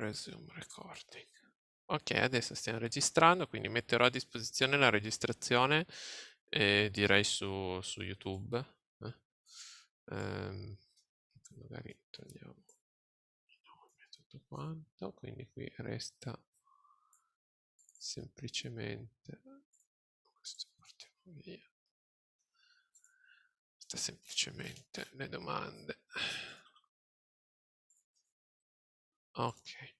Resume recording. Ok, adesso stiamo registrando, quindi metterò a disposizione la registrazione eh, direi su, su YouTube. Eh? Ehm, magari togliamo tutto quanto, quindi qui resta semplicemente questo portiamo via. Resta semplicemente le domande. Ok.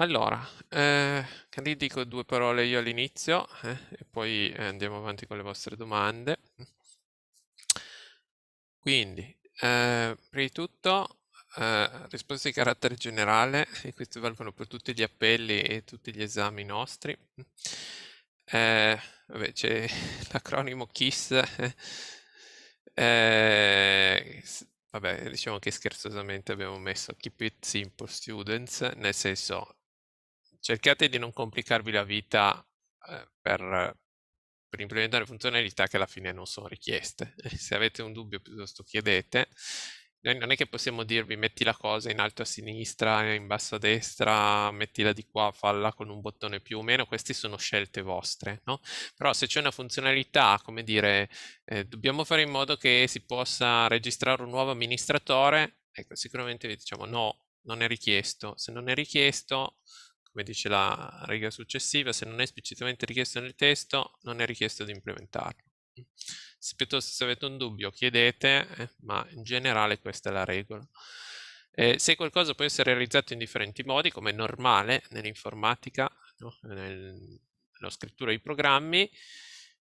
Allora, eh, lì dico due parole io all'inizio eh, e poi eh, andiamo avanti con le vostre domande. Quindi, eh, prima di tutto, eh, risposte di carattere generale, e queste valgono per tutti gli appelli e tutti gli esami nostri. Eh, vabbè, c'è l'acronimo KISS eh, vabbè, eh, diciamo che scherzosamente abbiamo messo keep it simple students, nel senso cercate di non complicarvi la vita eh, per, per implementare funzionalità che alla fine non sono richieste. Se avete un dubbio piuttosto chiedete non è che possiamo dirvi metti la cosa in alto a sinistra, eh, in basso a destra, mettila di qua, falla con un bottone più o meno, queste sono scelte vostre, no? Però se c'è una funzionalità, come dire, eh, dobbiamo fare in modo che si possa registrare un nuovo amministratore, ecco, sicuramente vi diciamo no, non è richiesto. Se non è richiesto, come dice la riga successiva, se non è esplicitamente richiesto nel testo, non è richiesto di implementarlo se piuttosto se avete un dubbio chiedete, eh, ma in generale questa è la regola. Eh, se qualcosa può essere realizzato in differenti modi, come è normale nell'informatica, no? Nel, nella scrittura dei programmi,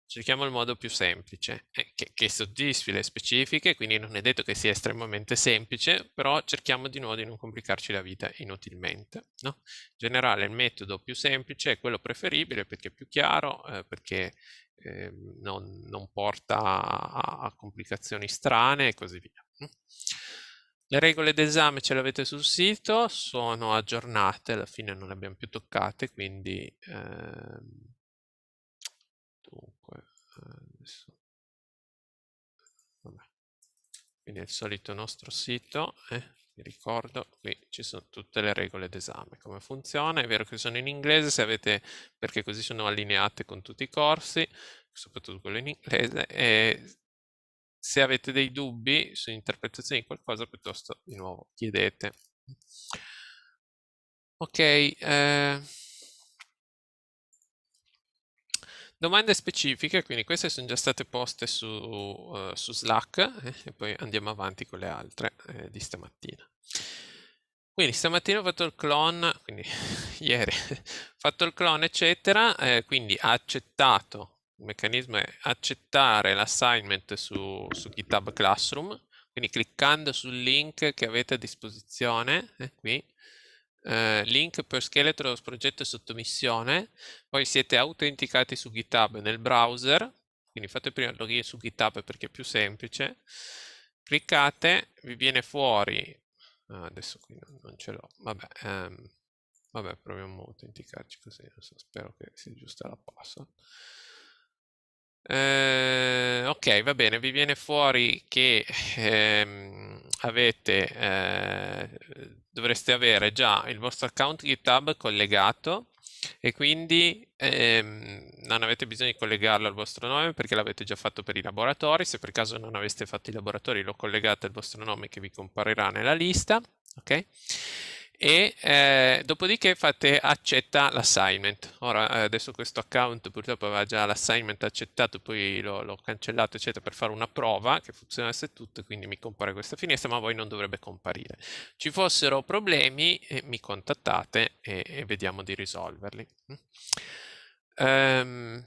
cerchiamo il modo più semplice, eh, che, che, soddisfi le specifiche, quindi non è detto che sia estremamente semplice, però cerchiamo di nuovo di non complicarci la vita inutilmente. No? In generale il metodo più semplice è quello preferibile perché è più chiaro, eh, perché eh, non, non, porta a, a, complicazioni strane e così via. Le regole d'esame ce le avete sul sito, sono aggiornate, alla fine non le abbiamo più toccate, quindi eh, dunque, adesso, vabbè, quindi è il solito nostro sito. Eh vi ricordo, qui ci sono tutte le regole d'esame, come funziona, è vero che sono in inglese se avete, perché così sono allineate con tutti i corsi, soprattutto quello in inglese, e se avete dei dubbi su interpretazioni di qualcosa piuttosto di nuovo chiedete. Ok, eh... Domande specifiche, quindi queste sono già state poste su, uh, su Slack eh, e poi andiamo avanti con le altre eh, di stamattina. Quindi stamattina ho fatto il clone, quindi ieri, ho fatto il clone eccetera, eh, quindi ha accettato, il meccanismo è accettare l'assignment su, su GitHub Classroom, quindi cliccando sul link che avete a disposizione, eh, qui, eh, link per scheletro progetto e sottomissione, poi siete autenticati su GitHub nel browser, quindi fate prima il login su GitHub perché è più semplice, cliccate, vi viene fuori, ah, adesso qui non, non ce l'ho, vabbè, ehm, vabbè, proviamo a autenticarci così, so, spero che sia giusta la password. Eh, ok, va bene, vi viene fuori che ehm, avete, eh, dovreste avere già il vostro account GitHub collegato e quindi ehm, non avete bisogno di collegarlo al vostro nome perché l'avete già fatto per i laboratori. Se per caso non aveste fatto i laboratori, lo collegate al vostro nome che vi comparirà nella lista. Ok? e eh, dopodiché fate accetta l'assignment. Ora eh, adesso questo account purtroppo aveva già l'assignment accettato, poi l'ho cancellato eccetera per fare una prova che funzionasse tutto, quindi mi compare questa finestra, ma voi non dovrebbe comparire. Ci fossero problemi eh, mi contattate e, e, vediamo di risolverli. Um,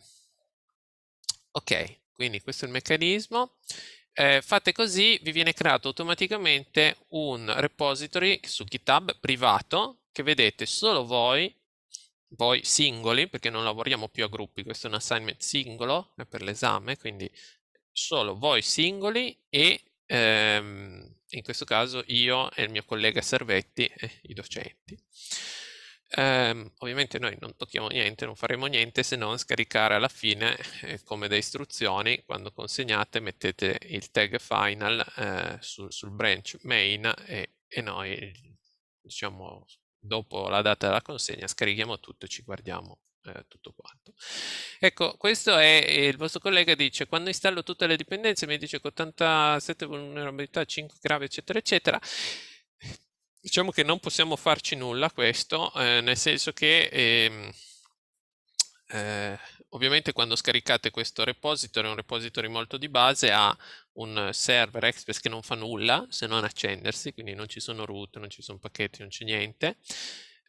ok, quindi questo è il meccanismo. Eh, fate così, vi viene creato automaticamente un repository su GitHub privato che vedete solo voi, voi singoli, perché non lavoriamo più a gruppi, questo è un assignment singolo, è per l'esame, quindi solo voi singoli e ehm, in questo caso io e il mio collega Servetti e i docenti. Um, ovviamente noi non tocchiamo niente, non faremo niente se non scaricare alla fine eh, come da istruzioni quando consegnate mettete il tag final eh, sul, sul, branch main e, e, noi diciamo dopo la data della consegna scarichiamo tutto e ci guardiamo eh, tutto quanto. Ecco, questo è il vostro collega dice quando installo tutte le dipendenze mi dice che 87 vulnerabilità, 5 gravi eccetera eccetera diciamo che non possiamo farci nulla questo, eh, nel senso che eh, eh, ovviamente quando scaricate questo repository, è un repository molto di base, ha un server Express che non fa nulla se non accendersi, quindi non ci sono root, non ci sono pacchetti, non c'è niente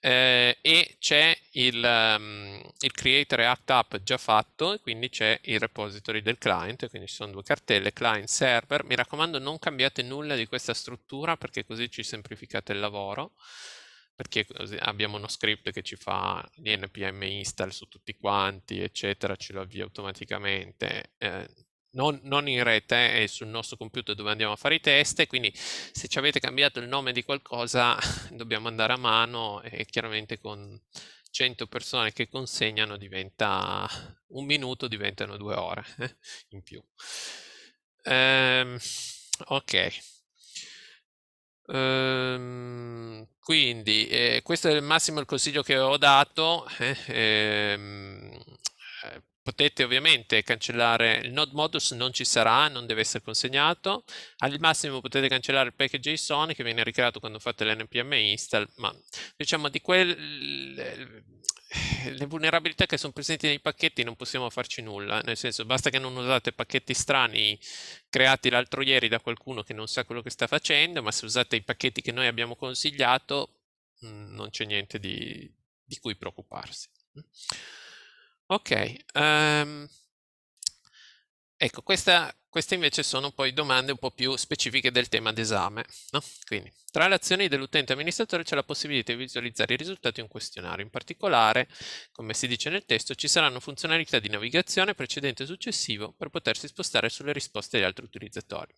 eh, e c'è il, um, il create react app già fatto e quindi c'è il repository del client quindi ci sono due cartelle client server mi raccomando non cambiate nulla di questa struttura perché così ci semplificate il lavoro perché abbiamo uno script che ci fa l'npm install su tutti quanti eccetera ce lo avvia automaticamente eh, non, non, in rete, eh, è sul nostro computer dove andiamo a fare i test, quindi se ci avete cambiato il nome di qualcosa dobbiamo andare a mano e chiaramente con 100 persone che consegnano diventa un minuto, diventano due ore eh, in più. Ehm, ok. Um, quindi eh, questo è il massimo il consiglio che ho dato eh, ehm, eh, Potete ovviamente cancellare il node modus, non ci sarà, non deve essere consegnato. Al massimo potete cancellare il package JSON che viene ricreato quando fate l'npm install, ma diciamo di quelle le vulnerabilità che sono presenti nei pacchetti non possiamo farci nulla, nel senso basta che non usate pacchetti strani creati l'altro ieri da qualcuno che non sa quello che sta facendo, ma se usate i pacchetti che noi abbiamo consigliato mm, non c'è niente di, di cui preoccuparsi. Ok, um, ecco, questa, queste invece sono poi domande un po' più specifiche del tema d'esame. No? Quindi, tra le azioni dell'utente amministratore c'è la possibilità di visualizzare i risultati di un questionario. In particolare, come si dice nel testo, ci saranno funzionalità di navigazione precedente e successivo per potersi spostare sulle risposte degli altri utilizzatori.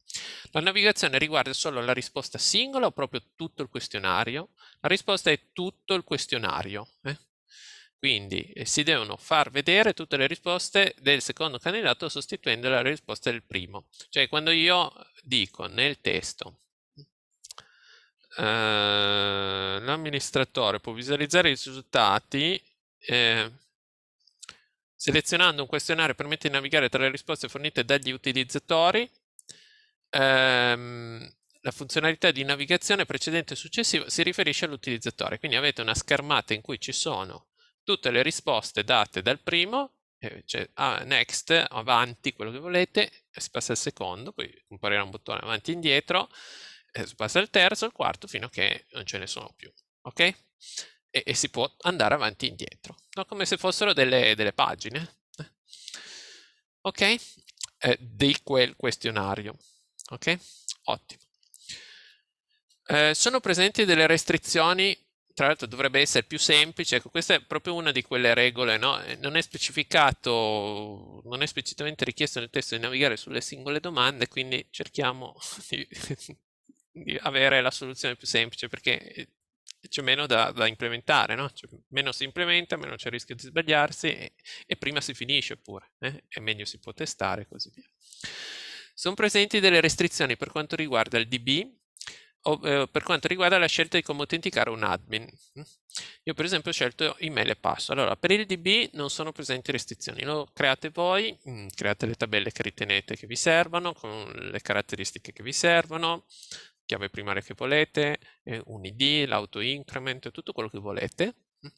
La navigazione riguarda solo la risposta singola o proprio tutto il questionario? La risposta è tutto il questionario. Eh? Quindi eh, si devono far vedere tutte le risposte del secondo candidato sostituendo la risposta del primo. Cioè quando io dico nel testo eh, l'amministratore può visualizzare i risultati eh, selezionando un questionario permette di navigare tra le risposte fornite dagli utilizzatori ehm, la funzionalità di navigazione precedente e successiva si riferisce all'utilizzatore. Quindi avete una schermata in cui ci sono tutte le risposte date dal primo, eh, cioè ah, next, avanti, quello che volete, si passa al secondo, poi comparirà un bottone avanti e indietro, si passa al terzo, al quarto, fino a che non ce ne sono più, ok? E, e si può andare avanti e indietro, no? come se fossero delle, delle pagine, eh. ok? Eh, di quel questionario, ok? Ottimo. Eh, sono presenti delle restrizioni tra l'altro dovrebbe essere più semplice, ecco, questa è proprio una di quelle regole, no? Eh, non è specificato, non è esplicitamente richiesto nel testo di navigare sulle singole domande, quindi cerchiamo di, di avere la soluzione più semplice perché eh, c'è meno da, da implementare, no? cioè, meno si implementa, meno c'è il rischio di sbagliarsi e, e prima si finisce pure, eh? e meglio si può testare e così via. Sono presenti delle restrizioni per quanto riguarda il DB, eh, per quanto riguarda la scelta di come autenticare un admin. Mm, io per esempio ho scelto email e passo. Allora, per il DB non sono presenti restrizioni, lo create voi, mm, create le tabelle che ritenete che vi servano, con le caratteristiche che vi servono, chiave primaria che volete, eh, un ID, l'auto increment, tutto quello che volete. Mm.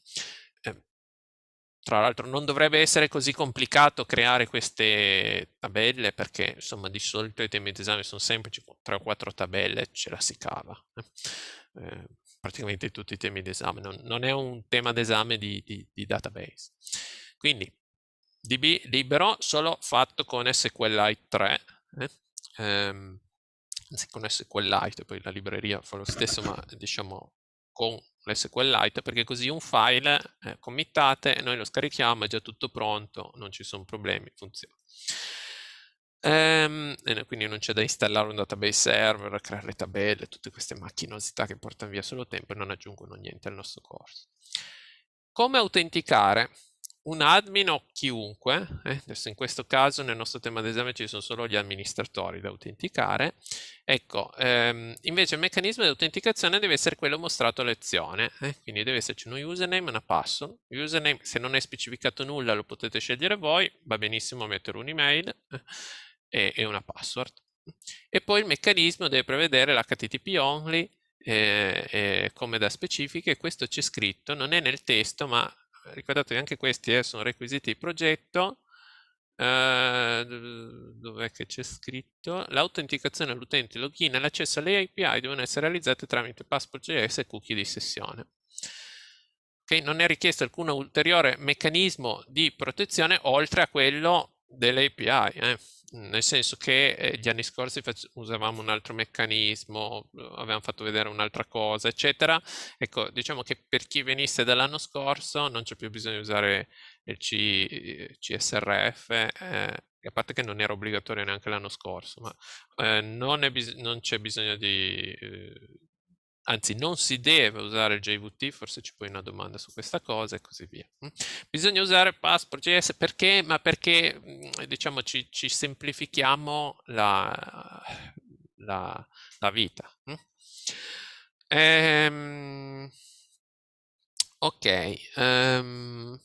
Tra l'altro non dovrebbe essere così complicato creare queste tabelle perché insomma di solito i temi d'esame sono semplici, con 3 o 4 tabelle ce la si cava. Eh, eh praticamente tutti i temi d'esame, non, non, è un tema d'esame di, di, di database. Quindi DB libero solo fatto con SQLite 3, eh? ehm, anzi con SQLite, poi la libreria fa lo stesso, ma diciamo con l'SQLite perché così un file eh, committate, noi lo scarichiamo, è già tutto pronto, non ci sono problemi, funziona. Ehm, quindi non c'è da installare un database server, creare le tabelle, tutte queste macchinosità che portano via solo tempo e non aggiungono niente al nostro corso. Come autenticare? un admin o chiunque, eh, adesso in questo caso nel nostro tema d'esame ci sono solo gli amministratori da autenticare, ecco, ehm, invece il meccanismo di autenticazione deve essere quello mostrato a lezione, eh, quindi deve esserci uno username e una password, username se non è specificato nulla lo potete scegliere voi, va benissimo mettere un'email eh, e, una password. E poi il meccanismo deve prevedere l'HTTP only, eh, come da specifiche, questo c'è scritto, non è nel testo ma ricordatevi anche questi eh, sono requisiti di progetto, eh, dov'è che c'è scritto? L'autenticazione all'utente, login e l'accesso alle API devono essere realizzate tramite Passport.js e cookie di sessione. Okay, non è richiesto alcun ulteriore meccanismo di protezione oltre a quello delle API, eh? nel senso che eh, gli anni scorsi usavamo un altro meccanismo, eh, avevamo fatto vedere un'altra cosa, eccetera. Ecco, diciamo che per chi venisse dall'anno scorso non c'è più bisogno di usare il C, CSRF, eh, eh a parte che non era obbligatorio neanche l'anno scorso, ma eh, non, non c'è bisogno di, eh, anzi non si deve usare il JVT, forse ci puoi una domanda su questa cosa e così via. Mm. Bisogna usare Passport.js perché? Ma perché mm, diciamo ci, ci semplifichiamo la, la, la vita. Mm. Ehm, ok. Ehm,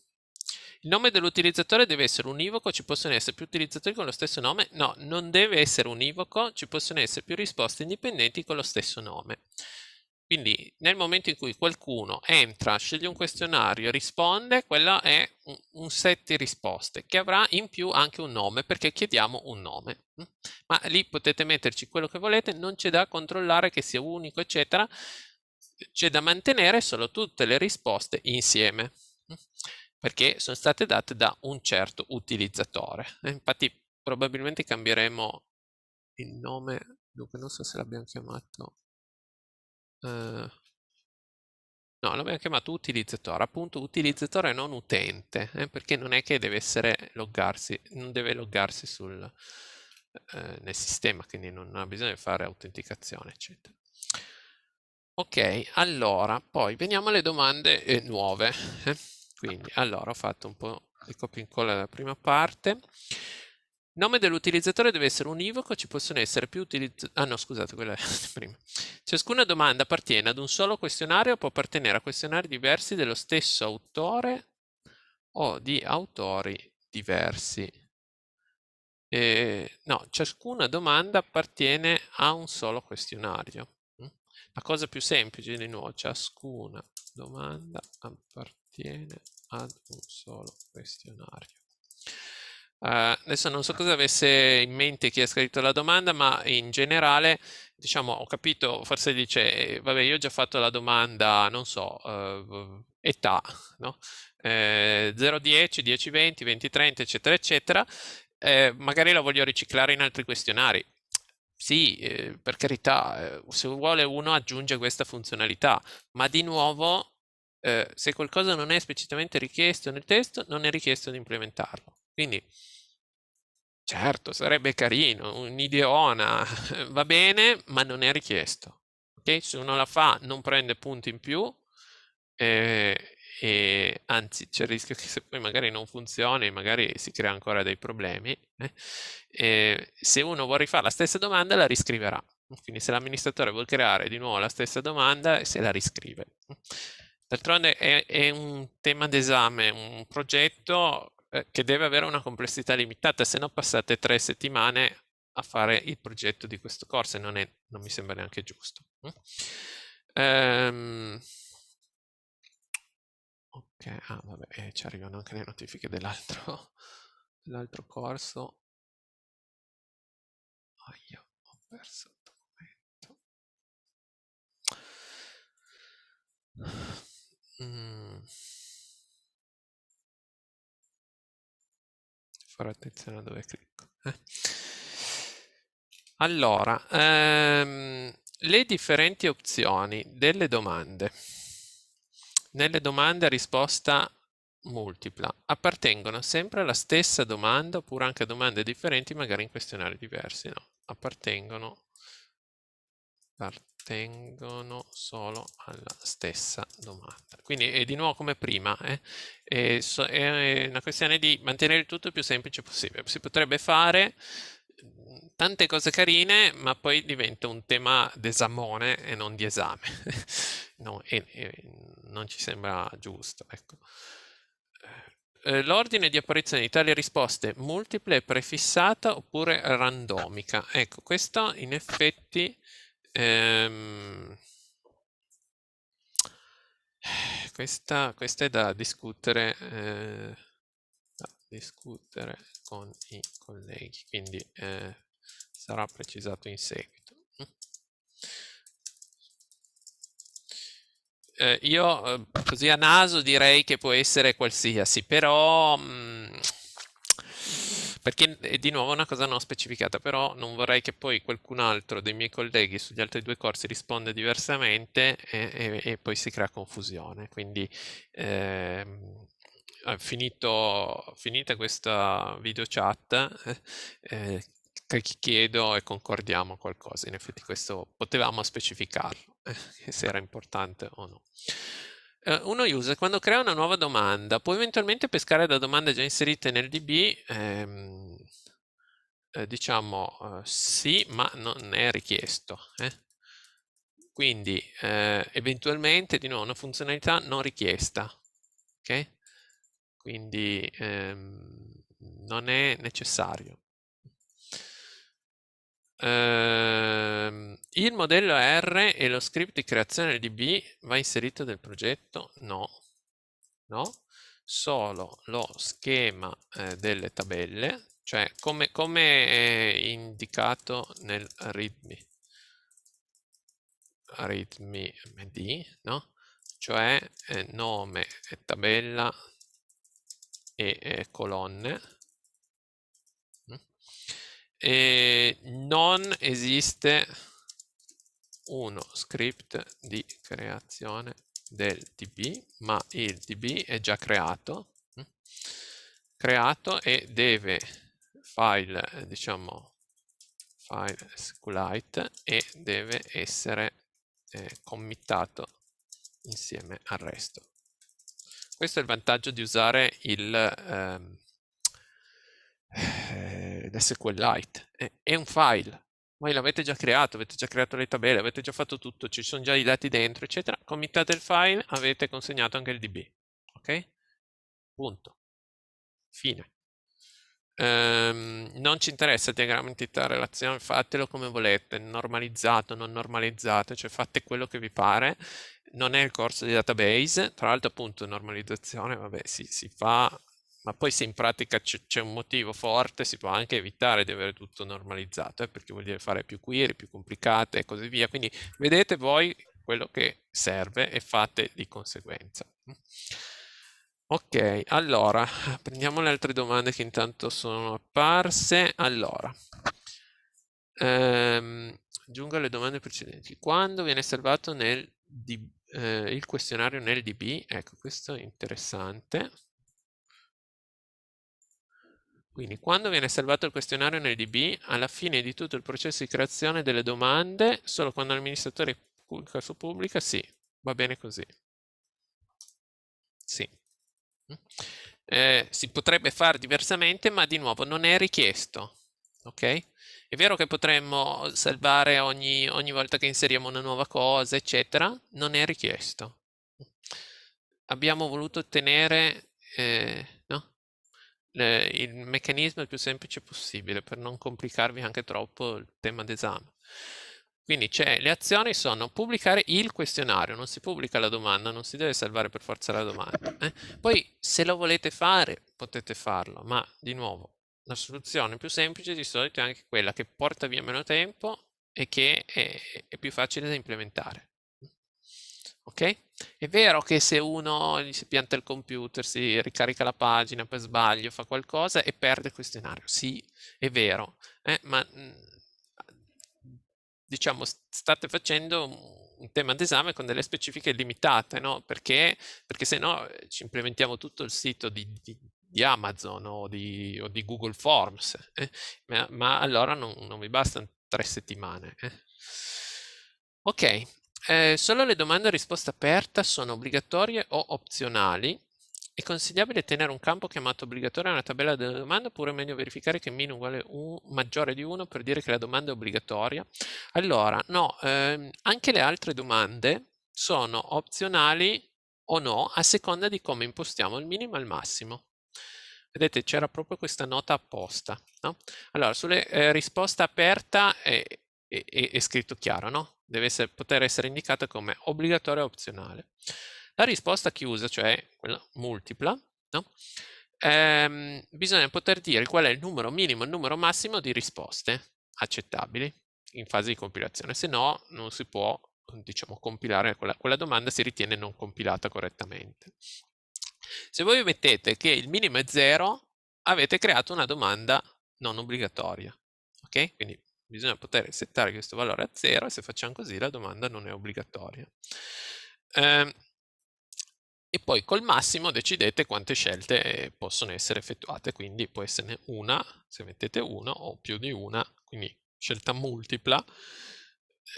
il nome dell'utilizzatore deve essere univoco, ci possono essere più utilizzatori con lo stesso nome? No, non deve essere univoco, ci possono essere più risposte indipendenti con lo stesso nome. Quindi nel momento in cui qualcuno entra, sceglie un questionario, risponde, quello è un set di risposte che avrà in più anche un nome perché chiediamo un nome. Mm? Ma lì potete metterci quello che volete, non c'è da controllare che sia unico, eccetera. C'è da mantenere solo tutte le risposte insieme mm? perché sono state date da un certo utilizzatore. Eh, infatti probabilmente cambieremo il nome, dunque non so se l'abbiamo chiamato eh, no, l'abbiamo chiamato utilizzatore, appunto utilizzatore non utente, eh, perché non è che deve essere loggarsi, non deve loggarsi sul, eh, nel sistema, quindi non ha bisogno di fare autenticazione, eccetera. Ok, allora, poi veniamo alle domande eh, nuove. Eh. Quindi, allora, ho fatto un po' di copia e incolla della prima parte. Il nome dell'utilizzatore deve essere univoco, ci possono essere più utilizzatori. Ah no, scusate, quella è prima. Ciascuna domanda appartiene ad un solo questionario o può appartenere a questionari diversi dello stesso autore o di autori diversi. E... no, ciascuna domanda appartiene a un solo questionario. Mm? La cosa più semplice di nuovo, ciascuna domanda appartiene ad un solo questionario. Eh, adesso non so cosa avesse in mente chi ha scritto la domanda, ma in generale, diciamo, ho capito, forse dice, eh, vabbè, io ho già fatto la domanda, non so, uh, età, no? Eh, 0, 10, 10, eccetera, eccetera. Eh, magari la voglio riciclare in altri questionari. Sì, eh, per carità, se vuole uno aggiunge questa funzionalità, ma di nuovo, se qualcosa non è esplicitamente richiesto nel testo, non è richiesto di implementarlo. Quindi, certo, sarebbe carino, un'ideona, va bene, ma non è richiesto. Okay? Se uno la fa non prende punti in più, eh, e anzi c'è il rischio che se poi magari non funzioni, magari si crea ancora dei problemi. Eh? E eh, se uno vuole rifare la stessa domanda, la riscriverà. Quindi se l'amministratore vuole creare di nuovo la stessa domanda, se la riscrive. D'altronde è, è un tema d'esame, un progetto eh, che deve avere una complessità limitata, se no passate tre settimane a fare il progetto di questo corso e non, è, non mi sembra neanche giusto. Mm. Ehm... ok, ah, vabbè, eh, ci arrivano anche le notifiche dell'altro dell corso. Ah, io ho perso il documento. Mm. fare attenzione a dove clicco. Eh. Allora, ehm, le differenti opzioni delle domande. Nelle domande a risposta multipla appartengono sempre alla stessa domanda oppure anche a domande differenti magari in questionari diversi, no? Appartengono appartengono solo alla stessa domanda. Quindi è di nuovo come prima, eh? è, so, è, una questione di mantenere il tutto il più semplice possibile. Si potrebbe fare mm, tante cose carine, ma poi diventa un tema d'esamone e non di esame. no, e, e non ci sembra giusto, ecco. Eh, eh, l'ordine di apparizione di tali risposte multiple è prefissata oppure randomica. Ecco, questo in effetti Ehm, questa, questa, è da discutere, eh, da discutere con i colleghi, quindi eh, sarà precisato in seguito. Eh, io eh, così a naso direi che può essere qualsiasi, però... Mh, mm, perché è eh, di nuovo una cosa non specificata, però non vorrei che poi qualcun altro dei miei colleghi sugli altri due corsi risponda diversamente e, e, e poi si crea confusione. Quindi ehm, eh, finito, finita questa video chat, eh, eh chiedo e concordiamo qualcosa. In effetti questo potevamo specificarlo, eh, se era importante o no eh, uno user quando crea una nuova domanda può eventualmente pescare da domande già inserite nel DB, ehm, eh, diciamo eh, sì, ma non è richiesto. Eh. Quindi eh, eventualmente di nuovo una funzionalità non richiesta. Okay? Quindi ehm, non è necessario. Eh, il modello R e lo script di creazione di B va inserito nel progetto? No, no, solo lo schema eh, delle tabelle, cioè come, come è indicato nel readme, readme md, no? cioè eh, nome, tabella e, e colonne. Mm? E non esiste uno script di creazione del DB, ma il DB è già creato, mm, creato e deve file, eh, diciamo, file SQLite e deve essere eh, committato insieme al resto. Questo è il vantaggio di usare il ehm, eh, SQLite. È, è un file, voi l'avete già creato, avete già creato le tabelle, avete già fatto tutto, ci sono già i dati dentro, eccetera, committate il file, avete consegnato anche il DB, ok? Punto. Fine. Um, non ci interessa il diagramma entità relazione, fatelo come volete, normalizzato, non normalizzato, cioè fate quello che vi pare, non è il corso di database, tra l'altro appunto normalizzazione, vabbè, si, si fa ma poi se in pratica c'è un motivo forte si può anche evitare di avere tutto normalizzato, eh, perché vuol dire fare più query, più complicate e così via. Quindi vedete voi quello che serve e fate di conseguenza. Ok, allora, prendiamo le altre domande che intanto sono apparse. Allora, ehm, aggiungo le domande precedenti. Quando viene salvato nel, di, eh, il questionario nel DB? Ecco, questo è interessante. Quindi quando viene salvato il questionario nel DB, alla fine di tutto il processo di creazione delle domande, solo quando l'amministratore su pubblica, sì, va bene così. Sì. Mm. Eh, si potrebbe fare diversamente, ma di nuovo non è richiesto. Ok? È vero che potremmo salvare ogni, ogni volta che inseriamo una nuova cosa, eccetera, non è richiesto. Abbiamo voluto ottenere... Eh, eh, il meccanismo il più semplice possibile per non complicarvi anche troppo il tema d'esame. Quindi cioè, le azioni sono pubblicare il questionario, non si pubblica la domanda, non si deve salvare per forza la domanda. Eh? Poi se lo volete fare potete farlo, ma di nuovo la soluzione più semplice di solito è anche quella che porta via meno tempo e che è, è più facile da implementare. Ok? È vero che se uno gli si pianta il computer, si ricarica la pagina per sbaglio, fa qualcosa e perde il questionario. Sì, è vero, eh, ma mm, diciamo state facendo un tema d'esame con delle specifiche limitate, no? Perché, perché se no eh, ci implementiamo tutto il sito di, di, di Amazon o di, o di, Google Forms, eh? ma, ma, allora non, non, mi bastano tre settimane. Eh? Ok, eh, solo le domande a risposta aperta sono obbligatorie o opzionali. È consigliabile tenere un campo chiamato obbligatorio nella tabella della domanda, oppure è meglio verificare che min uguale un, maggiore di 1 per dire che la domanda è obbligatoria. Allora, no, ehm, anche le altre domande sono opzionali o no a seconda di come impostiamo il minimo e il massimo. Vedete, c'era proprio questa nota apposta. No? Allora, sulle eh, risposta aperta eh, è, è, è scritto chiaro, no? Deve essere, poter essere indicata come obbligatoria o opzionale. La risposta chiusa, cioè quella multipla, no? ehm, bisogna poter dire qual è il numero minimo e il numero massimo di risposte accettabili in fase di compilazione, se no non si può diciamo, compilare quella, quella domanda si ritiene non compilata correttamente. Se voi mettete che il minimo è 0, avete creato una domanda non obbligatoria. Ok? Quindi bisogna poter settare questo valore a 0 e se facciamo così la domanda non è obbligatoria. Eh, e poi col massimo decidete quante scelte possono essere effettuate, quindi può esserne una, se mettete uno, o più di una, quindi scelta multipla,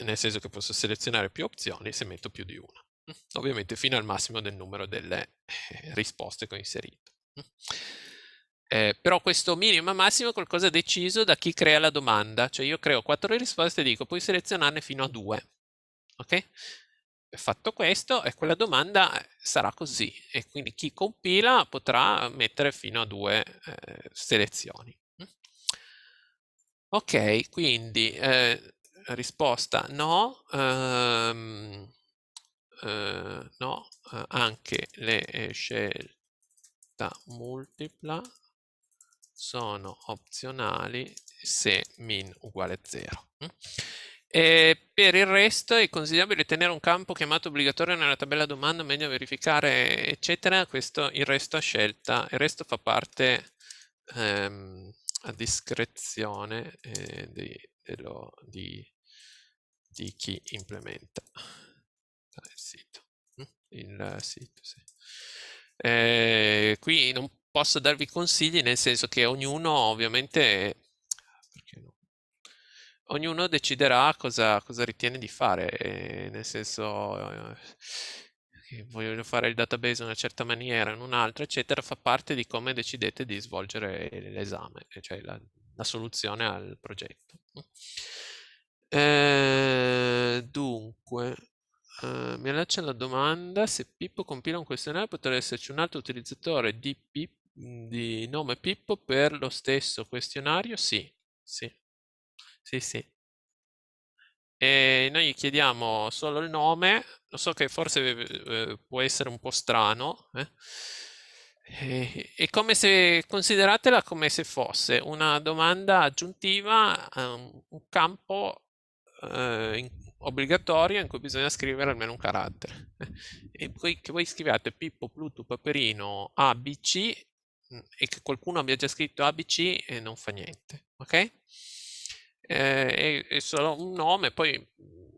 nel senso che posso selezionare più opzioni se metto più di una. Ovviamente fino al massimo del numero delle eh, risposte che ho inserito. Eh, però questo minimo e massimo è qualcosa deciso da chi crea la domanda, cioè io creo quattro risposte e dico puoi selezionarne fino a due. Ok? Fatto questo, e quella domanda eh, sarà così, e quindi chi compila potrà mettere fino a due eh, selezioni. Ok, quindi eh, risposta no, ehm, eh, no, eh, anche le scelte multipla sono opzionali se min uguale 0. Mm? E per il resto è consigliabile tenere un campo chiamato obbligatorio nella tabella domanda, meglio verificare, eccetera. Questo il resto a scelta, il resto fa parte ehm, a discrezione eh, di, dello, di, di, chi implementa eh, il sito. Mm? Il sito sì. eh, qui non posso darvi consigli nel senso che ognuno ovviamente no? ognuno deciderà cosa, cosa, ritiene di fare eh, nel senso eh, che voglio fare il database in una certa maniera in un'altra eccetera fa parte di come decidete di svolgere l'esame cioè la, la soluzione al progetto eh, dunque Uh, mi allaccio alla domanda se Pippo compila un questionario potrebbe esserci un altro utilizzatore di Pippo Mhmm, di nome Pippo per lo stesso questionario? Sì, sì, sì, sì. E noi gli chiediamo solo il nome, lo so che forse eh, può essere un po' strano, eh? e, è come se, consideratela come se fosse una domanda aggiuntiva a un, campo eh, in, obbligatorio in cui bisogna scrivere almeno un carattere. E poi che voi scriviate Pippo, Pluto, Paperino, A, B, C Mhmm, e che qualcuno abbia già scritto ABC e eh, non fa niente, ok? Eh, è, è solo un nome, poi mhmm,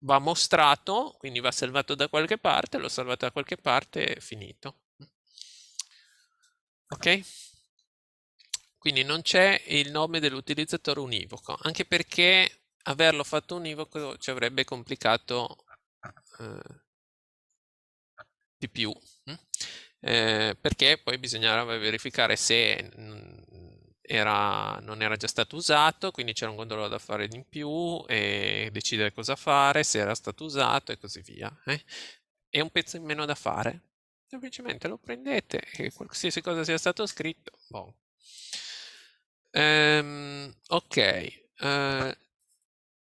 va mostrato, quindi va salvato da qualche parte, l'ho salvato da qualche parte e finito. Ok? Quindi non c'è il nome dell'utilizzatore univoco, anche perché averlo fatto univoco ci avrebbe complicato eh, di più. Eh, perché poi bisognava verificare se era, non era già stato usato, quindi c'era un controllo da fare in più e decidere cosa fare, se era stato usato e così via. Eh. È un pezzo in meno da fare. Semplicemente lo prendete e qualsiasi cosa sia stato scritto. Boh. Um, ok. Uh,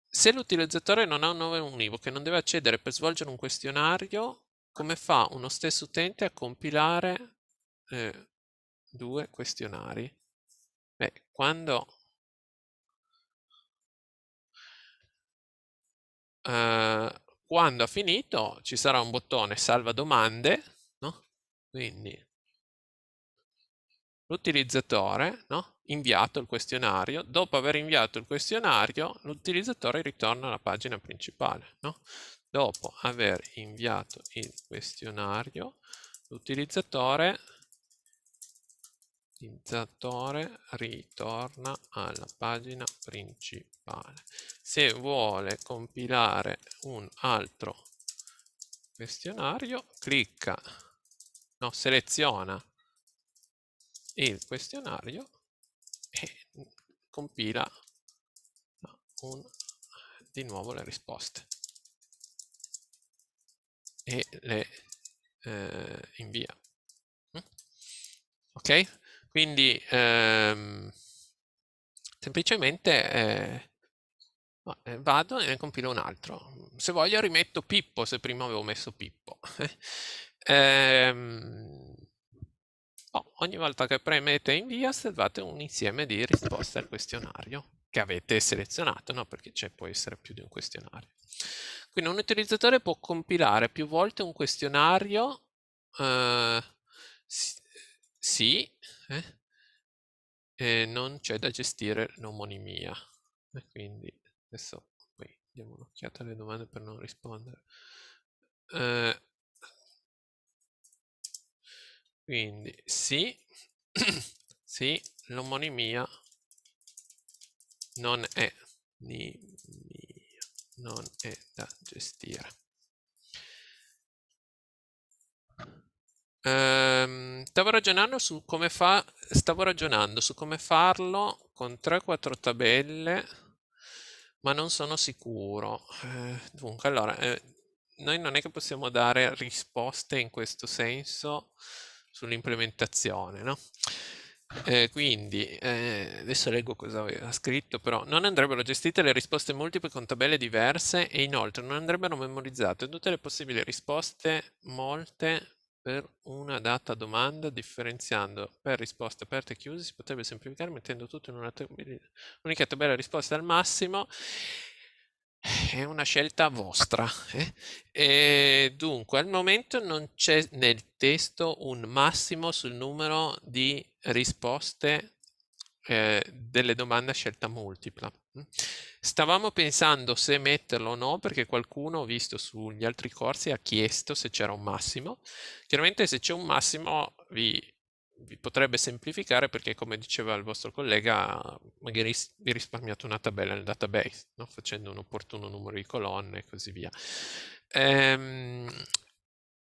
se l'utilizzatore non ha un nome univoco e non deve accedere per svolgere un questionario, come fa uno stesso utente a compilare eh, due questionari? Beh, quando eh, quando ha finito ci sarà un bottone salva domande, no? quindi l'utilizzatore no? inviato il questionario, dopo aver inviato il questionario l'utilizzatore ritorna alla pagina principale. No? Dopo aver inviato il questionario, l'utilizzatore ritorna alla pagina principale. Se vuole compilare un altro questionario, clicca, no, seleziona il questionario e compila un, di nuovo le risposte e le eh, invia. Mm. Ok? Quindi ehm, semplicemente eh, eh, vado e ne compilo un altro. Se voglio rimetto Pippo, se prima avevo messo Pippo. ehm, oh, ogni volta che premete invia salvate un insieme di risposte al questionario che avete selezionato, no? perché c'è può essere più di un questionario. Quindi un utilizzatore può compilare più volte un questionario. Eh, sì, eh, e non c'è da gestire l'omonimia. quindi adesso poi diamo un'occhiata alle domande per non rispondere. Eh, quindi sì, sì, l'omonimia non è ni, non è da gestire. Ehm, stavo ragionando su come fa, stavo ragionando su come farlo con 3-4 tabelle, ma non sono sicuro. Ehm, dunque, allora, eh, noi non è che possiamo dare risposte in questo senso sull'implementazione, no? Eh, quindi, eh, adesso leggo cosa aveva scritto, però non andrebbero gestite le risposte multiple con tabelle diverse e inoltre non andrebbero memorizzate tutte le possibili risposte molte per una data domanda differenziando per risposte aperte e chiuse si potrebbe semplificare mettendo tutto in una tabella, unica tabella risposta al massimo è una scelta vostra. Eh? E dunque, al momento non c'è nel testo un massimo sul numero di risposte eh, delle domande a scelta multipla. Stavamo pensando se metterlo o no, perché qualcuno, visto sugli altri corsi, ha chiesto se c'era un massimo. Chiaramente se c'è un massimo vi, vi, potrebbe semplificare, perché come diceva il vostro collega, magari vi risparmiate una tabella nel database, no? facendo un opportuno numero di colonne e così via. Ehm,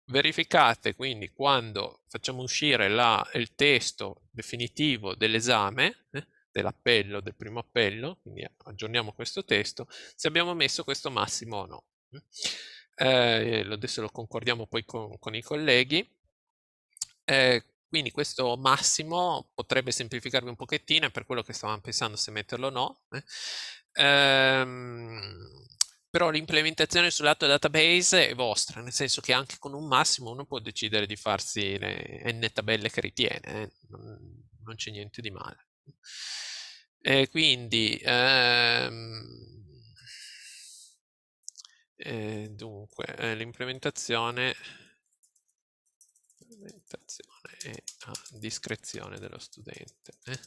verificate quindi quando facciamo uscire la, il testo definitivo dell'esame, eh, dell'appello, del primo appello, quindi aggiorniamo questo testo, se abbiamo messo questo massimo o no. Eh, eh adesso lo concordiamo poi con, con i colleghi. Eh, quindi questo massimo potrebbe semplificarvi un pochettino, è per quello che stavamo pensando se metterlo o no. Eh. Ehm, però l'implementazione sul lato database è vostra, nel senso che anche con un massimo uno può decidere di farsi le n tabelle che ritiene, eh? non, c'è niente di male. E quindi, ehm, eh, dunque, eh, l'implementazione è a discrezione dello studente. Eh.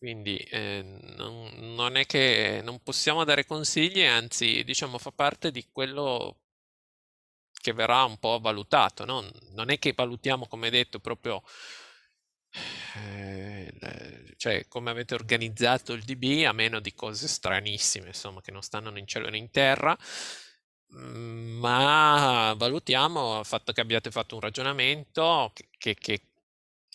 Quindi eh, non, non, è che non possiamo dare consigli, anzi, diciamo, fa parte di quello che verrà un po' valutato. No? Non è che valutiamo, come detto, proprio eh, cioè, come avete organizzato il DB, a meno di cose stranissime, insomma, che non stanno né in cielo né in terra mm, ma valutiamo il fatto che abbiate fatto un ragionamento che, che, che,